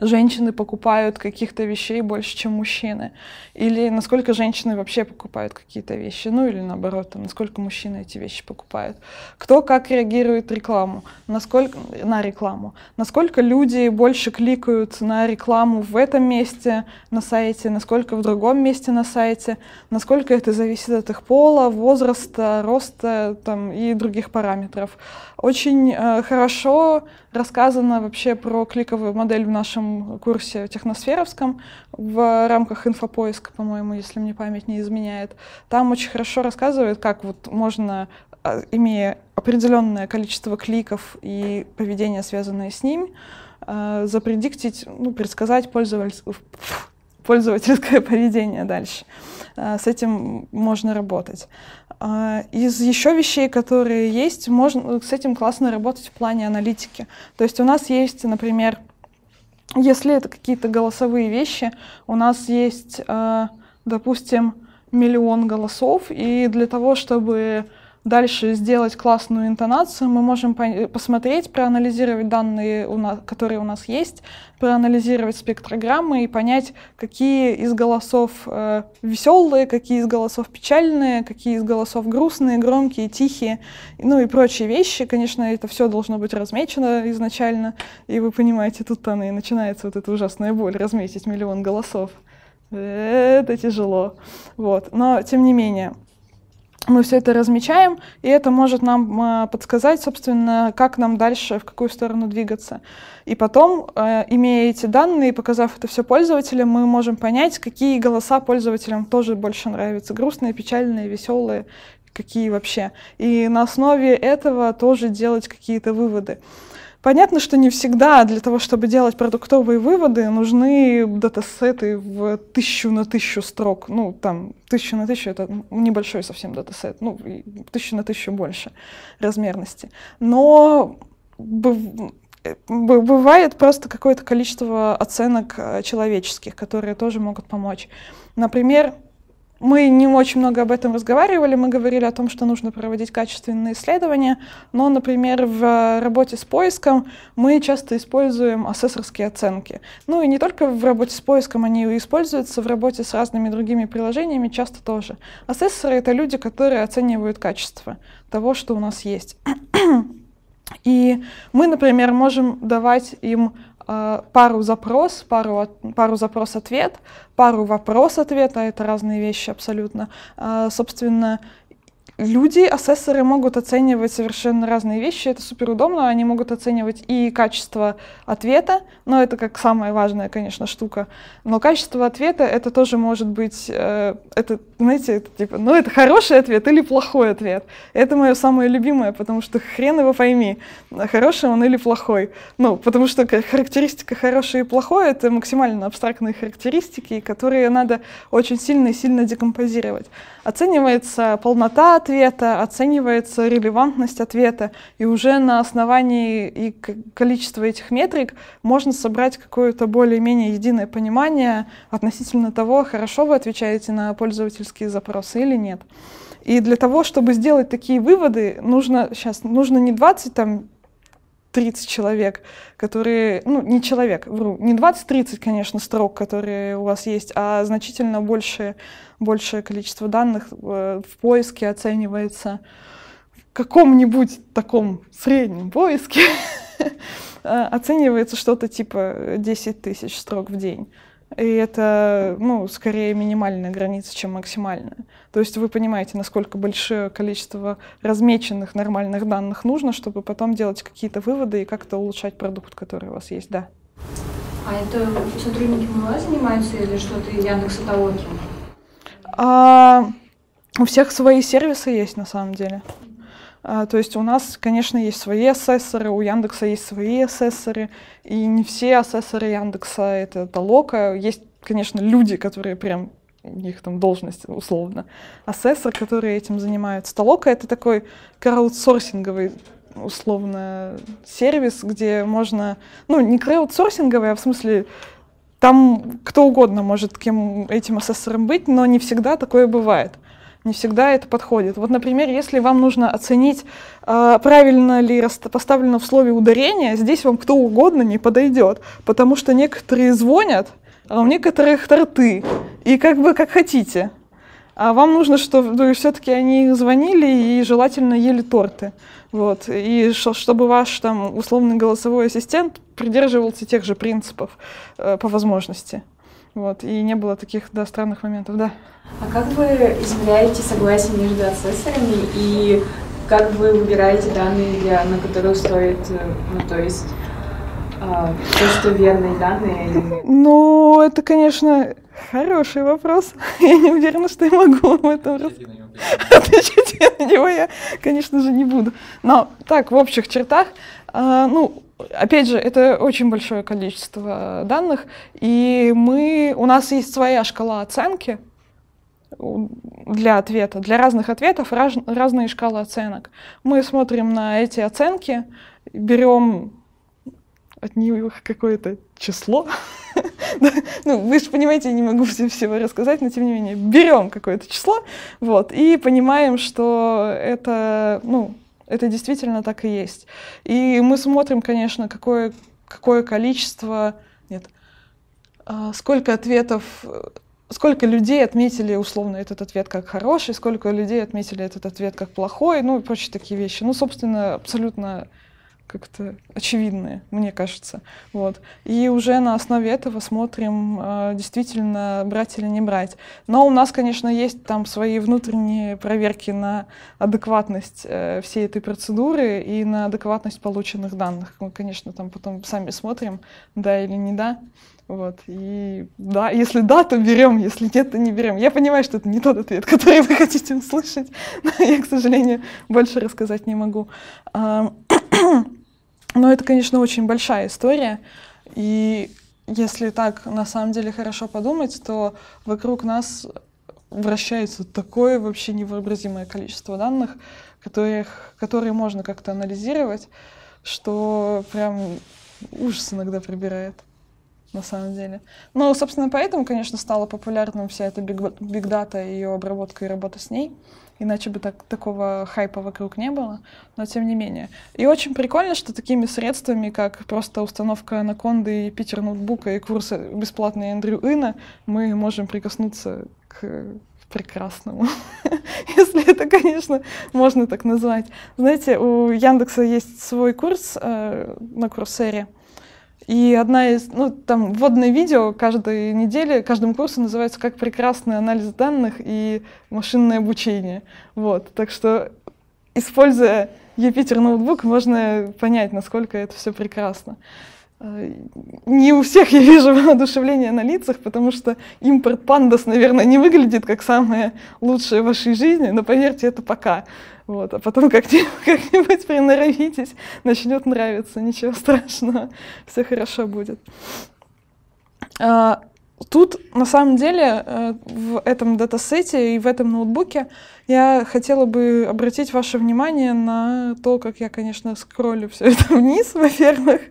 женщины покупают каких-то вещей больше, чем мужчины, или насколько женщины вообще покупают какие-то вещи, ну или наоборот, там, насколько мужчины эти вещи покупают, кто как реагирует рекламу, насколько, на рекламу, насколько люди больше кликают на рекламу в этом месте на сайте, насколько в другом месте на сайте, насколько это зависит от их пола, возраста, роста там, и других параметров. Очень э, хорошо рассказано вообще про кликовую модель в нашем курсе техносферовском в рамках инфопоиска, по-моему, если мне память не изменяет. Там очень хорошо рассказывают, как вот можно, а, имея определенное количество кликов и поведения, связанное с ним, э, запредиктить, ну, предсказать пользователь... пользовательское поведение дальше. Э, с этим можно работать. А, из еще вещей, которые есть, можно, э, с этим классно работать в плане аналитики. То есть у нас есть, например, если это какие-то голосовые вещи, у нас есть, а, допустим, миллион голосов, и для того, чтобы дальше сделать классную интонацию, мы можем э, посмотреть, проанализировать данные, у нас, которые у нас есть, проанализировать спектрограммы и понять, какие из голосов э, веселые, какие из голосов печальные, какие из голосов грустные, громкие, тихие, ну и прочие вещи. Конечно, это все должно быть размечено изначально, и вы понимаете, тут-то и начинается вот эта ужасная боль, разметить миллион голосов. Э, это тяжело. Вот. Но, тем не менее, мы все это размечаем, и это может нам э, подсказать, собственно, как нам дальше, в какую сторону двигаться. И потом, э, имея эти данные, показав это все пользователям, мы можем понять, какие голоса пользователям тоже больше нравятся. Грустные, печальные, веселые, какие вообще. И на основе этого тоже делать какие-то выводы. Понятно, что не всегда для того, чтобы делать продуктовые выводы, нужны датасеты в тысячу на тысячу строк. Ну, там, тысячу на тысячу — это небольшой совсем датасет, ну, тысячу на тысячу больше размерности. Но бывает просто какое-то количество оценок э, человеческих, которые тоже могут помочь. Например, мы не очень много об этом разговаривали, мы говорили о том, что нужно проводить качественные исследования, но, например, в э, работе с поиском мы часто используем ассессорские оценки. Ну и не только в работе с поиском, они используются в работе с разными другими приложениями часто тоже. Ассессоры — это люди, которые оценивают качество того, что у нас есть. И мы, например, можем давать им а, пару запрос, пару, пару запрос-ответ, пару вопрос ответ а это разные вещи абсолютно. А, собственно, Люди, асессоры могут оценивать совершенно разные вещи, это супер удобно, они могут оценивать и качество ответа, но это как самая важная, конечно, штука, но качество ответа это тоже может быть, э, это, знаете, это, типа, ну это хороший ответ или плохой ответ. Это мое самое любимое, потому что хрен его пойми, хороший он или плохой. Ну, потому что характеристика хорошая и плохой это максимально абстрактные характеристики, которые надо очень сильно и сильно декомпозировать. Оценивается полнота ответа, оценивается релевантность ответа, и уже на основании и количества этих метрик можно собрать какое-то более-менее единое понимание относительно того, хорошо вы отвечаете на пользовательские запросы или нет. И для того, чтобы сделать такие выводы, нужно сейчас нужно не 20 там, 30 человек, которые, ну, не человек, вру, не 20-30, конечно, строк, которые у вас есть, а значительно больше, большее количество данных э, в поиске оценивается в каком-нибудь таком среднем поиске э, оценивается что-то типа 10 тысяч строк в день. И это, ну, скорее минимальная граница, чем максимальная. То есть вы понимаете, насколько большое количество размеченных нормальных данных нужно, чтобы потом делать какие-то выводы и как-то улучшать продукт, который у вас есть, да. А это сотрудники МЛА занимаются или что-то из Яндекса Толоки? А, у всех свои сервисы есть на самом деле. А, то есть у нас, конечно, есть свои ассессоры, у Яндекса есть свои ассессоры, и не все ассессоры Яндекса — это толока. Есть, конечно, люди, которые прям у них там должность условно, ассессор, которые этим занимаются. Толока — это такой краудсорсинговый условно сервис, где можно, ну, не краудсорсинговый, а в смысле там кто угодно может кем этим ассессором быть, но не всегда такое бывает не всегда это подходит. Вот, например, если вам нужно оценить, а, правильно ли поставлено в слове ударение, здесь вам кто угодно не подойдет, потому что некоторые звонят, а у некоторых торты, и как бы как хотите. А вам нужно, что ну, все-таки они звонили и желательно ели торты. Вот. И чтобы ваш там условный голосовой ассистент придерживался тех же принципов э, по возможности. Вот, и не было таких да, странных моментов, да. А как вы измеряете согласие между асессорами и как вы выбираете данные, для, на которых стоит, э, ну, то есть, а, то, что верные данные? Ну, это, конечно, хороший вопрос. Я не уверена, что я могу в этом раз. Отвечать на него я, конечно же, не буду. Но так, в общих чертах, а, ну, Опять же, это очень большое количество э, данных, и мы, у нас есть своя шкала оценки для ответа, для разных ответов раз, разные шкалы оценок. Мы смотрим на эти оценки, берем от них какое-то число. ну, вы же понимаете, я не могу всем всего рассказать, но тем не менее, берем какое-то число, вот, и понимаем, что это, ну, это действительно так и есть. И мы смотрим, конечно, какое, какое количество, нет, а, сколько ответов, сколько людей отметили условно этот ответ как хороший, сколько людей отметили этот ответ как плохой, ну и прочие такие вещи. Ну, собственно, абсолютно как-то очевидные, мне кажется. Вот. И уже на основе этого смотрим, а, действительно брать или не брать. Но у нас, конечно, есть там свои внутренние проверки на адекватность э, всей этой процедуры и на адекватность полученных данных. Мы, конечно, там потом сами смотрим, да или не да. Вот. И да, если да, то берем, если нет, то не берем. Я понимаю, что это не тот ответ, который вы хотите услышать, но я, к сожалению, больше рассказать не могу. Но это, конечно, очень большая история. И если так на самом деле хорошо подумать, то вокруг нас вращается такое вообще невообразимое количество данных, которых, которые можно как-то анализировать, что прям ужас иногда прибирает на самом деле. Но, собственно, поэтому, конечно, стала популярным вся эта и ее обработка и работа с ней иначе бы так, такого хайпа вокруг не было, но тем не менее. И очень прикольно, что такими средствами, как просто установка анаконды и Питер ноутбука и курсы бесплатные Эндрю Ина, мы можем прикоснуться к прекрасному, если это, конечно, можно так назвать. Знаете, у Яндекса есть свой курс э, на Курсере, и одна из, ну, там, вводное видео каждой недели, каждому курсу называется «Как прекрасный анализ данных и машинное обучение». Вот, так что, используя Юпитер ноутбук, можно понять, насколько это все прекрасно. Э, не у всех я вижу воодушевление на лицах, потому что импорт пандас, наверное, не выглядит как самое лучшее в вашей жизни, но поверьте, это пока. Вот. А потом как-нибудь, как-нибудь приноровитесь, начнет нравиться, ничего страшного, все хорошо будет. А, Тут, на самом деле, э, в этом датасете и в этом ноутбуке я хотела бы обратить ваше внимание на то, как я, конечно, скроллю все это вниз, во-первых,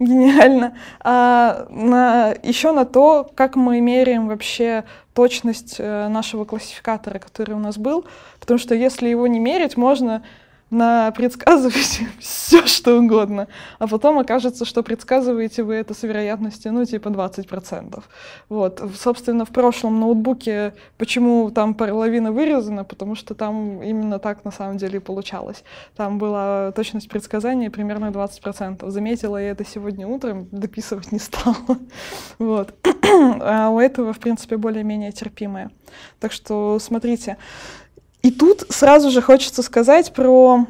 гениально, а на, еще на то, как мы меряем вообще точность э, нашего классификатора, который у нас был, потому что если его не мерить, можно на предсказываете все, что угодно, а потом окажется, что предсказываете вы это с вероятностью, ну, типа 20%. Вот. Собственно, в прошлом ноутбуке, почему там половина вырезана, потому что там именно так на самом деле и получалось. Там была точность предсказания примерно 20%. Заметила я это сегодня утром, дописывать не стала. Вот. А у этого, в принципе, более-менее терпимое. Так что смотрите, и тут сразу же хочется сказать про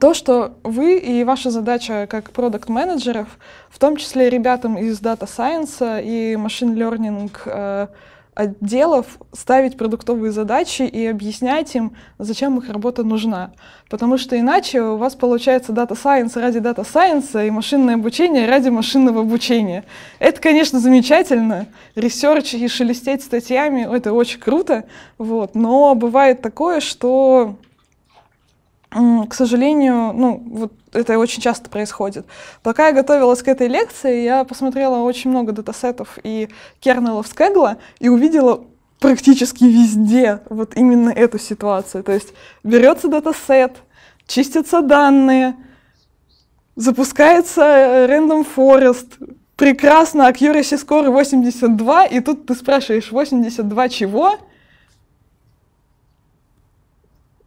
то, что вы и ваша задача как продукт менеджеров в том числе ребятам из Data Science и Machine Learning э, отделов ставить продуктовые задачи и объяснять им, зачем их работа нужна. Потому что иначе у вас получается дата сайенс ради дата сайенса и машинное обучение ради машинного обучения. Это, конечно, замечательно. Ресерч и шелестеть статьями — это очень круто. Вот. Но бывает такое, что к сожалению, ну, вот это очень часто происходит. Пока я готовилась к этой лекции, я посмотрела очень много датасетов и кернелов с и увидела практически везде вот именно эту ситуацию. То есть берется датасет, чистятся данные, запускается э, Random Forest, прекрасно, accuracy score 82, и тут ты спрашиваешь 82 чего?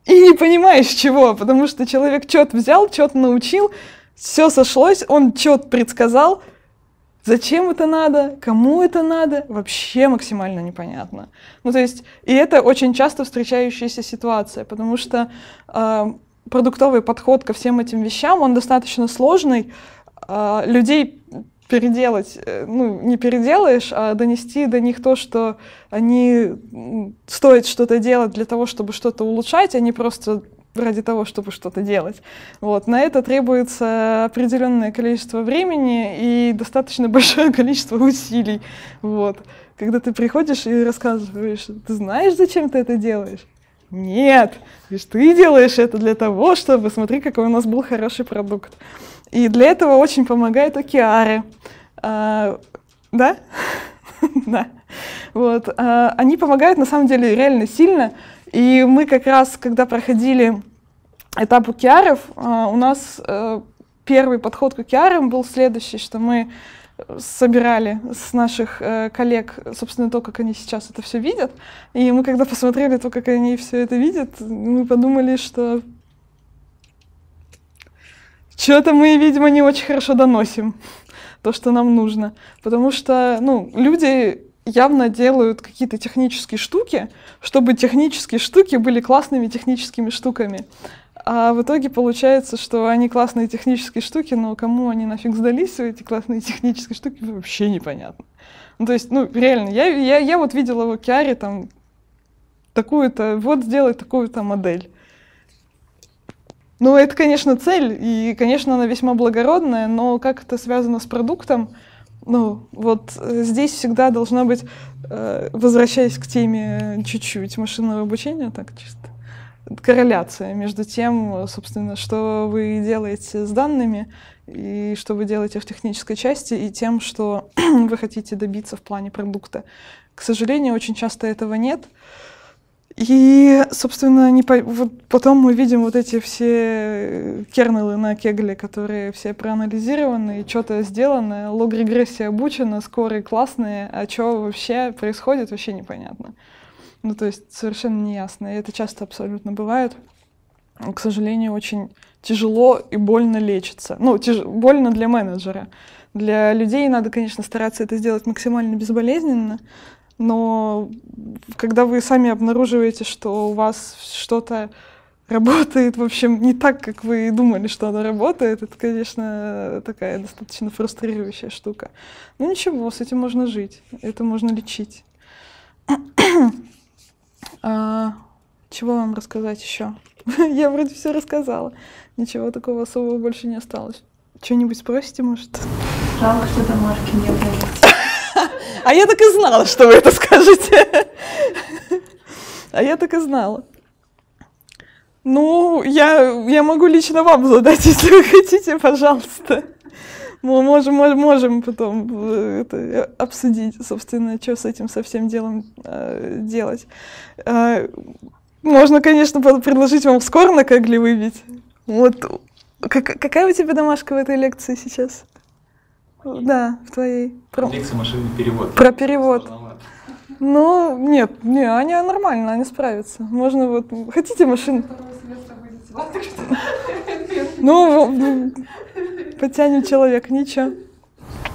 и не понимаешь чего, потому что человек чет взял, чет научил, все сошлось, он чет предсказал, Зачем это надо? Кому это надо? Вообще максимально непонятно. Ну, то есть, и это очень часто встречающаяся ситуация, потому что э, продуктовый подход ко всем этим вещам, он достаточно сложный. Э, людей переделать, э, ну, не переделаешь, а донести до них то, что они стоит что-то делать для того, чтобы что-то улучшать, а не просто ради того, чтобы что-то делать. Вот. На это требуется определенное количество времени и достаточно большое количество усилий. Вот. Когда ты приходишь и рассказываешь, ты знаешь, зачем ты это делаешь? Нет, лишь ты делаешь это для того, чтобы, смотри, какой у нас был хороший продукт. И для этого очень помогают океары. А, да? Да. Вот. А, они помогают, на самом деле, реально сильно. И мы как раз, когда проходили этап океаров, а, у нас э, первый подход к океарам был следующий, что мы собирали с наших э, коллег, собственно, то, как они сейчас это все видят. И мы, когда посмотрели то, как они все это видят, мы подумали, что что-то мы, видимо, не очень хорошо доносим то, что нам нужно. Потому что, ну, люди явно делают какие-то технические штуки, чтобы технические штуки были классными техническими штуками. А в итоге получается, что они классные технические штуки, но кому они нафиг сдались, эти классные технические штуки, вообще непонятно. Ну, то есть, ну, реально, я, я, я вот видела в Океаре там такую-то, вот сделать такую-то модель. Ну, это, конечно, цель, и, конечно, она весьма благородная, но как это связано с продуктом, ну, вот э, здесь всегда должна быть, э, возвращаясь к теме э, чуть-чуть, машинного обучения, так чисто, корреляция между тем, собственно, что вы делаете с данными и что вы делаете в технической части, и тем, что вы хотите добиться в плане продукта. К сожалению, очень часто этого нет. Э, и, собственно, не по... вот потом мы видим вот эти все э, кернелы на кегле, которые все проанализированы, что-то сделано, лог-регрессия обучена, скорые классные, а что вообще происходит, вообще непонятно. Ну, то есть совершенно неясно, и это часто абсолютно бывает. К сожалению, очень тяжело и больно лечится. Ну, тяж... больно для менеджера. Для людей надо, конечно, стараться это сделать максимально безболезненно, но когда вы сами обнаруживаете, что у вас что-то работает, в общем, не так, как вы думали, что оно работает, это, конечно, такая достаточно фрустрирующая штука. Но ну, ничего, с этим можно жить, это можно лечить. а, чего вам рассказать еще? Я вроде все рассказала. Ничего такого особого больше не осталось. Что-нибудь спросите, может? Жалко, что домашки не было. А я так и знала, что вы это скажете. А я так и знала. Ну, я, я могу лично вам задать, если вы хотите, пожалуйста. Мы можем, можем потом э, это, э, обсудить, собственно, что с этим со всем делом э, делать. Э, можно, конечно, предложить вам скоро на кегле выбить. Вот. Как, какая у тебя домашка в этой лекции сейчас? Да, в твоей. Про... Лекция машинный перевод. Про перевод. Ну, нет, не, они нормально, они справятся. Можно вот... Хотите машину? Ну, потянем человек, ничего.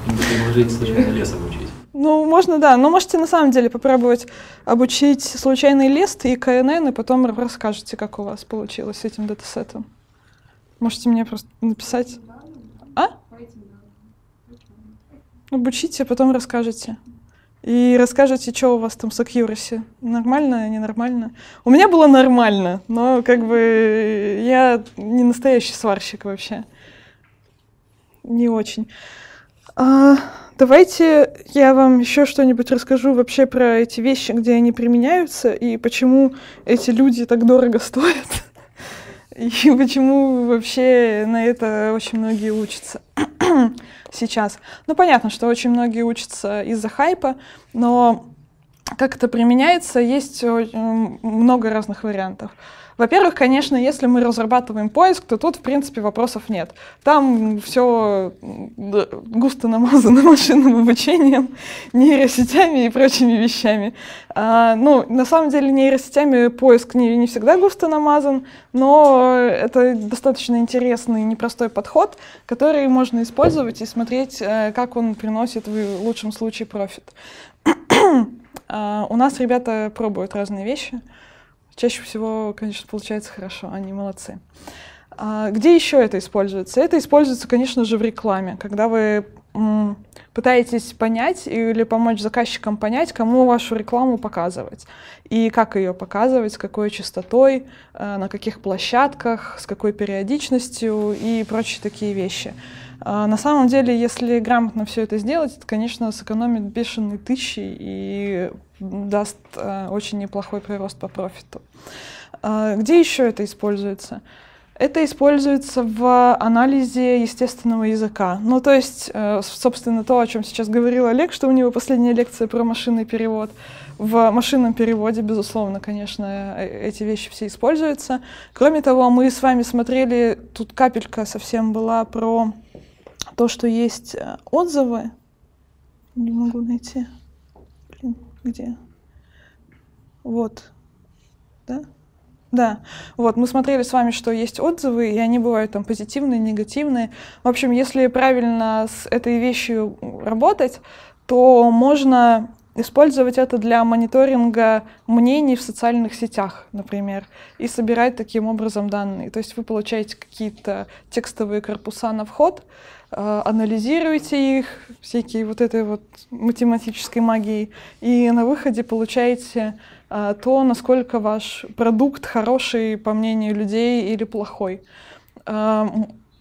Ну, ну, можно, да. Но можете на самом деле попробовать обучить случайный лист и КНН, и потом расскажете, как у вас получилось с этим датасетом. Можете мне просто написать. А? Обучите, а потом расскажете. И расскажете, что у вас там с accuracy. Нормально, ненормально. У меня было нормально, но как бы я не настоящий сварщик вообще. Не очень. А, давайте я вам еще что-нибудь расскажу вообще про эти вещи, где они применяются, и почему эти люди так дорого стоят. И почему вообще на это очень многие учатся сейчас. Ну, понятно, что очень многие учатся из-за хайпа, но как это применяется, есть э, много разных вариантов. Во-первых, конечно, если мы разрабатываем поиск, то тут, в принципе, вопросов нет. Там все густо намазано машинным обучением, нейросетями и прочими вещами. А, ну, на самом деле, нейросетями поиск не, не всегда густо намазан, но это достаточно интересный и непростой подход, который можно использовать и смотреть, э, как он приносит в лучшем случае профит. Uh, у нас ребята пробуют разные вещи. Uh, Чаще всего, конечно, получается хорошо, они молодцы. А где еще это используется? Это используется, конечно же, в рекламе, когда вы пытаетесь понять или помочь заказчикам понять, кому вашу рекламу показывать и как ее показывать, с какой частотой, э, на каких площадках, с какой периодичностью и прочие такие вещи. А, на самом деле, если грамотно все это сделать, это, конечно, сэкономит бешеные тысячи и даст э, очень неплохой прирост по профиту. А, где еще это используется? Это используется в анализе естественного языка. Ну, то есть, э, собственно, то, о чем сейчас говорил Олег, что у него последняя лекция про машинный перевод. В машинном переводе, безусловно, конечно, э, эти вещи все используются. Кроме того, мы с вами смотрели, тут капелька совсем была про то, что есть э, отзывы. Не могу найти. Блин, где? Вот. Да? Да, вот мы смотрели с вами, что есть отзывы, и они бывают там позитивные, негативные. В общем, если правильно с этой вещью работать, то можно использовать это для мониторинга мнений в социальных сетях, например, и собирать таким образом данные. То есть вы получаете какие-то текстовые корпуса на вход, э, анализируете их, всякие вот этой вот математической магией, и на выходе получаете а, то, насколько ваш продукт хороший, по мнению людей, или плохой. А,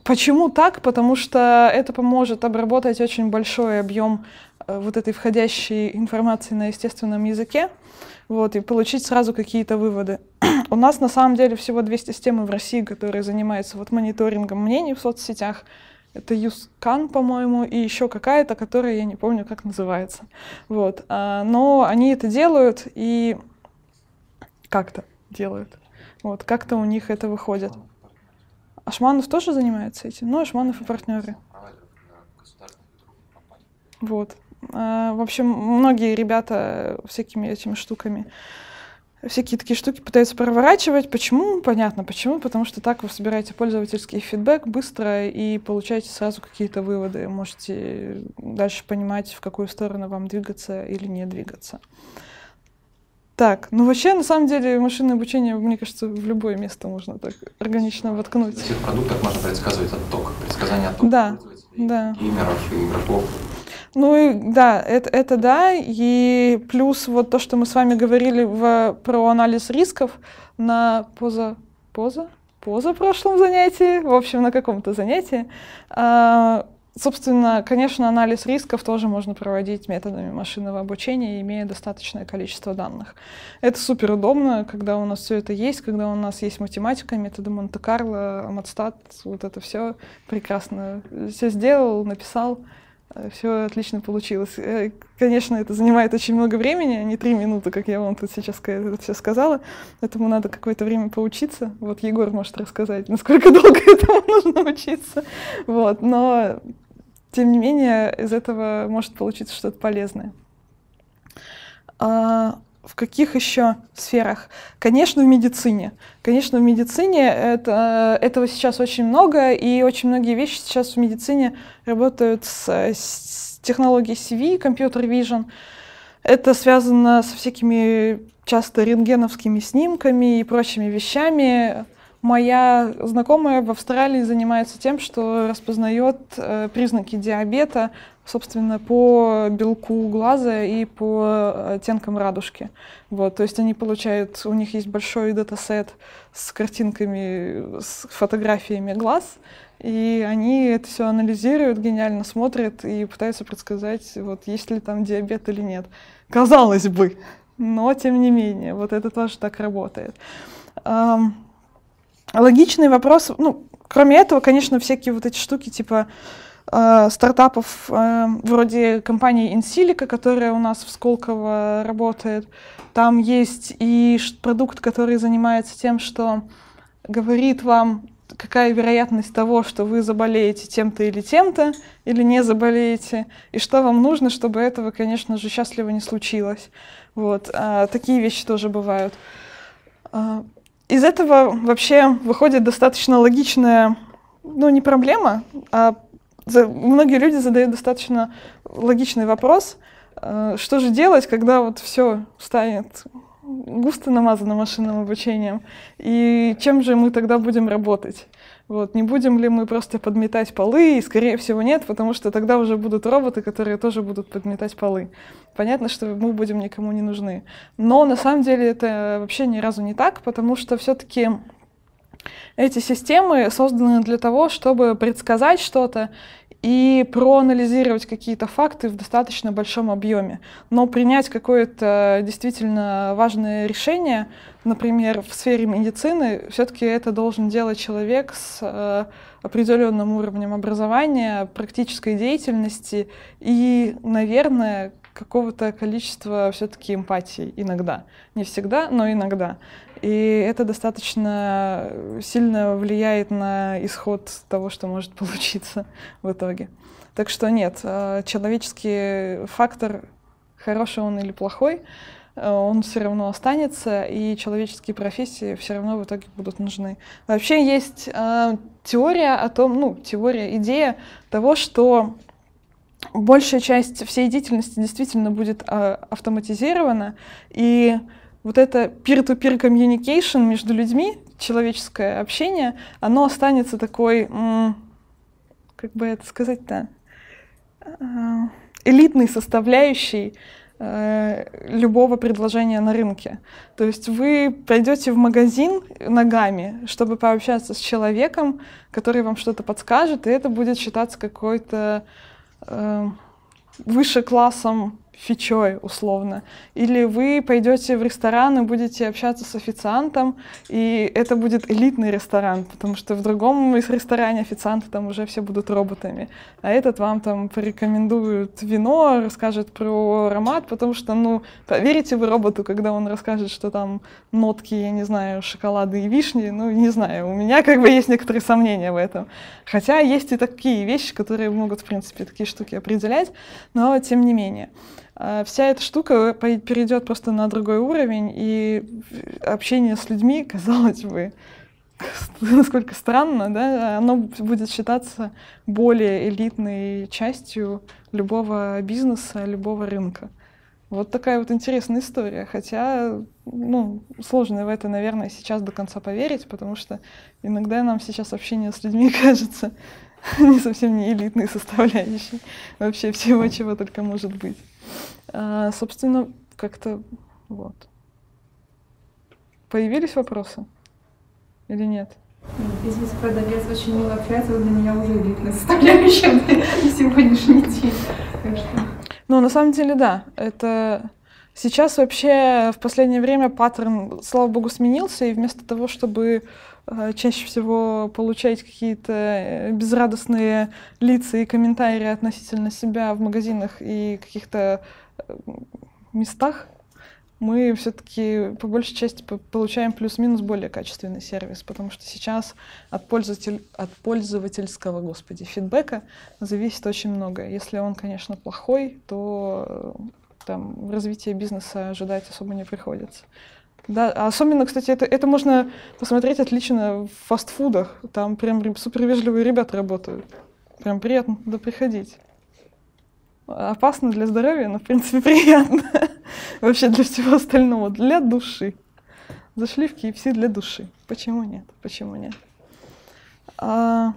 почему так? Потому что это поможет обработать очень большой объем а, вот этой входящей информации на естественном языке вот, и получить сразу какие-то выводы. У нас на самом деле всего две системы в России, которые занимаются вот мониторингом мнений в соцсетях. Это Юскан, по-моему, и еще какая-то, которая я не помню, как называется. Вот. Но они это делают, и как-то делают. Вот, как-то у них это выходит. Ашманов тоже занимается этим? Ну, Ашманов и партнеры. Вот. А, в общем, многие ребята всякими этими штуками, всякие такие штуки пытаются проворачивать. Почему? Понятно, почему. Потому что так вы собираете пользовательский фидбэк быстро и получаете сразу какие-то выводы. Можете дальше понимать, в какую сторону вам двигаться или не двигаться. Так, ну вообще, на самом деле, машинное обучение, мне кажется, в любое место можно так органично воткнуть. В всех продуктах можно предсказывать отток, предсказание оттока да, да. геймеров и игроков. Ну и да, это, это да, и плюс вот то, что мы с вами говорили в, про анализ рисков на поза... поза? позапрошлом занятии, в общем, на каком-то занятии, а, Собственно, конечно, анализ рисков тоже можно проводить методами машинного обучения, имея достаточное количество данных. Это супер удобно, когда у нас все это есть, когда у нас есть математика, методы Монте-Карло, Матстат, вот это все прекрасно. Все сделал, написал, э, все отлично получилось. Э, конечно, это занимает очень много времени, а не три минуты, как я вам тут сейчас все сказала. Этому надо какое-то время поучиться. Вот Егор может рассказать, насколько долго этому нужно учиться. Вот, но тем не менее, из этого может получиться что-то полезное. А в каких еще сферах? Конечно, в медицине. Конечно, в медицине это, этого сейчас очень много, и очень многие вещи сейчас в медицине работают с, с технологией CV, компьютер vision. Это связано со всякими часто рентгеновскими снимками и прочими вещами. Моя знакомая в Австралии занимается тем, что распознает э, признаки диабета, собственно, по белку глаза и по оттенкам радужки. Вот, то есть они получают, у них есть большой датасет с картинками, с фотографиями глаз, и они это все анализируют, гениально смотрят и пытаются предсказать, вот, есть ли там диабет или нет. Казалось бы, но тем не менее, вот это тоже так работает. Um, логичный вопрос, ну, кроме этого, конечно, всякие вот эти штуки типа э, стартапов э, вроде компании Insilica, которая у нас в Сколково работает. Там есть и продукт, который занимается тем, что говорит вам, какая вероятность того, что вы заболеете тем-то или тем-то, или не заболеете, и что вам нужно, чтобы этого, конечно же, счастливо не случилось. Вот, а, такие вещи тоже бывают. А, из этого вообще выходит достаточно логичная, ну не проблема, а за, многие люди задают достаточно логичный вопрос, э, что же делать, когда вот все станет густо намазано машинным обучением, и чем же мы тогда будем работать? Вот, не будем ли мы просто подметать полы? И, скорее всего, нет, потому что тогда уже будут роботы, которые тоже будут подметать полы понятно, что мы будем никому не нужны. Но на самом деле это вообще ни разу не так, потому что все-таки эти системы созданы для того, чтобы предсказать что-то и проанализировать какие-то факты в достаточно большом объеме. Но принять какое-то действительно важное решение, например, в сфере медицины, все-таки это должен делать человек с э, определенным уровнем образования, практической деятельности и, наверное, какого-то количества все-таки эмпатии иногда. Не всегда, но иногда. И это достаточно э, сильно влияет на исход того, что может получиться в итоге. Так что нет, э, человеческий фактор, хороший он или плохой, э, он все равно останется, и человеческие профессии все равно в итоге будут нужны. Вообще есть э, теория о том, ну, теория, идея того, что большая часть всей деятельности действительно будет э, автоматизирована, и вот это peer-to-peer communication между людьми, человеческое общение, оно останется такой, как бы это сказать-то, а, элитной составляющей э, любого предложения на рынке. То есть вы пройдете в магазин ногами, чтобы пообщаться с человеком, который вам что-то подскажет, и это будет считаться какой-то Э, выше классом фичой условно. Или вы пойдете в ресторан и будете общаться с официантом, и это будет элитный ресторан, потому что в другом из ресторане официанты там уже все будут роботами. А этот вам там порекомендует вино, расскажет про аромат, потому что, ну, поверите вы роботу, когда он расскажет, что там нотки, я не знаю, шоколады и вишни, ну, не знаю, у меня как бы есть некоторые сомнения в этом. Хотя есть и такие вещи, которые могут, в принципе, такие штуки определять, но тем не менее. А, вся эта штука перейдет просто на другой уровень, и общение с людьми, казалось бы, насколько странно, да, оно будет считаться более элитной частью любого бизнеса, любого рынка. Вот такая вот интересная история. Хотя, ну, сложно в это, наверное, сейчас до конца поверить, потому что иногда нам сейчас общение с людьми кажется не совсем не элитной составляющей вообще всего, чего только может быть. А, собственно, как-то вот. Появились вопросы? Или нет? Здесь продавец очень мило общается, для меня уже видно составляющим на сегодняшний день. Ну, на самом деле, да. Это сейчас вообще в последнее время паттерн, слава богу, сменился, и вместо того, чтобы Э, чаще всего получать какие-то э, безрадостные лица и комментарии относительно себя в магазинах и каких-то э, местах, мы все-таки по большей части получаем плюс-минус более качественный сервис, потому что сейчас от, пользователь, от пользовательского, господи, фидбэка зависит очень многое. Если он, конечно, плохой, то там развитие бизнеса ожидать особо не приходится. Да, особенно, кстати, это, это можно посмотреть отлично в фастфудах. Там прям супер вежливые ребята работают. Прям приятно туда приходить. Опасно для здоровья, но, в принципе, приятно. Вообще для всего остального. Для души. Зашли в KFC для души. Почему нет? Почему нет? А,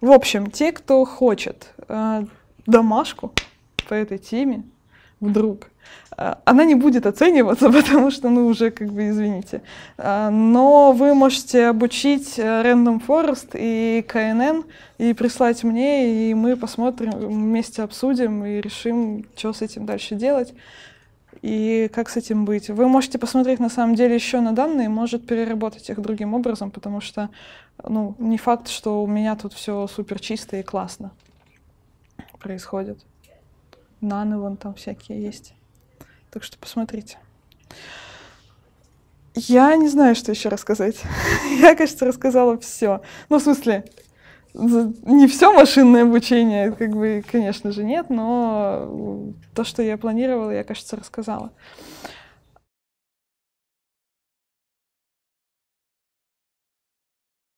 в общем, те, кто хочет а, домашку по этой теме, вдруг а, она не будет оцениваться, потому что, ну, уже, как бы, извините. А, но вы можете обучить э, Random Forest и КНН и прислать мне, и мы посмотрим, вместе обсудим и решим, что с этим дальше делать и как с этим быть. Вы можете посмотреть, на самом деле, еще на данные, может переработать их другим образом, потому что, ну, не факт, что у меня тут все супер чисто и классно происходит. Наны вон там всякие есть так что посмотрите. Я не знаю, что еще рассказать. Я, кажется, рассказала все. Ну, в смысле, не все машинное обучение, как бы, конечно же, нет, но то, что я планировала, я, кажется, рассказала.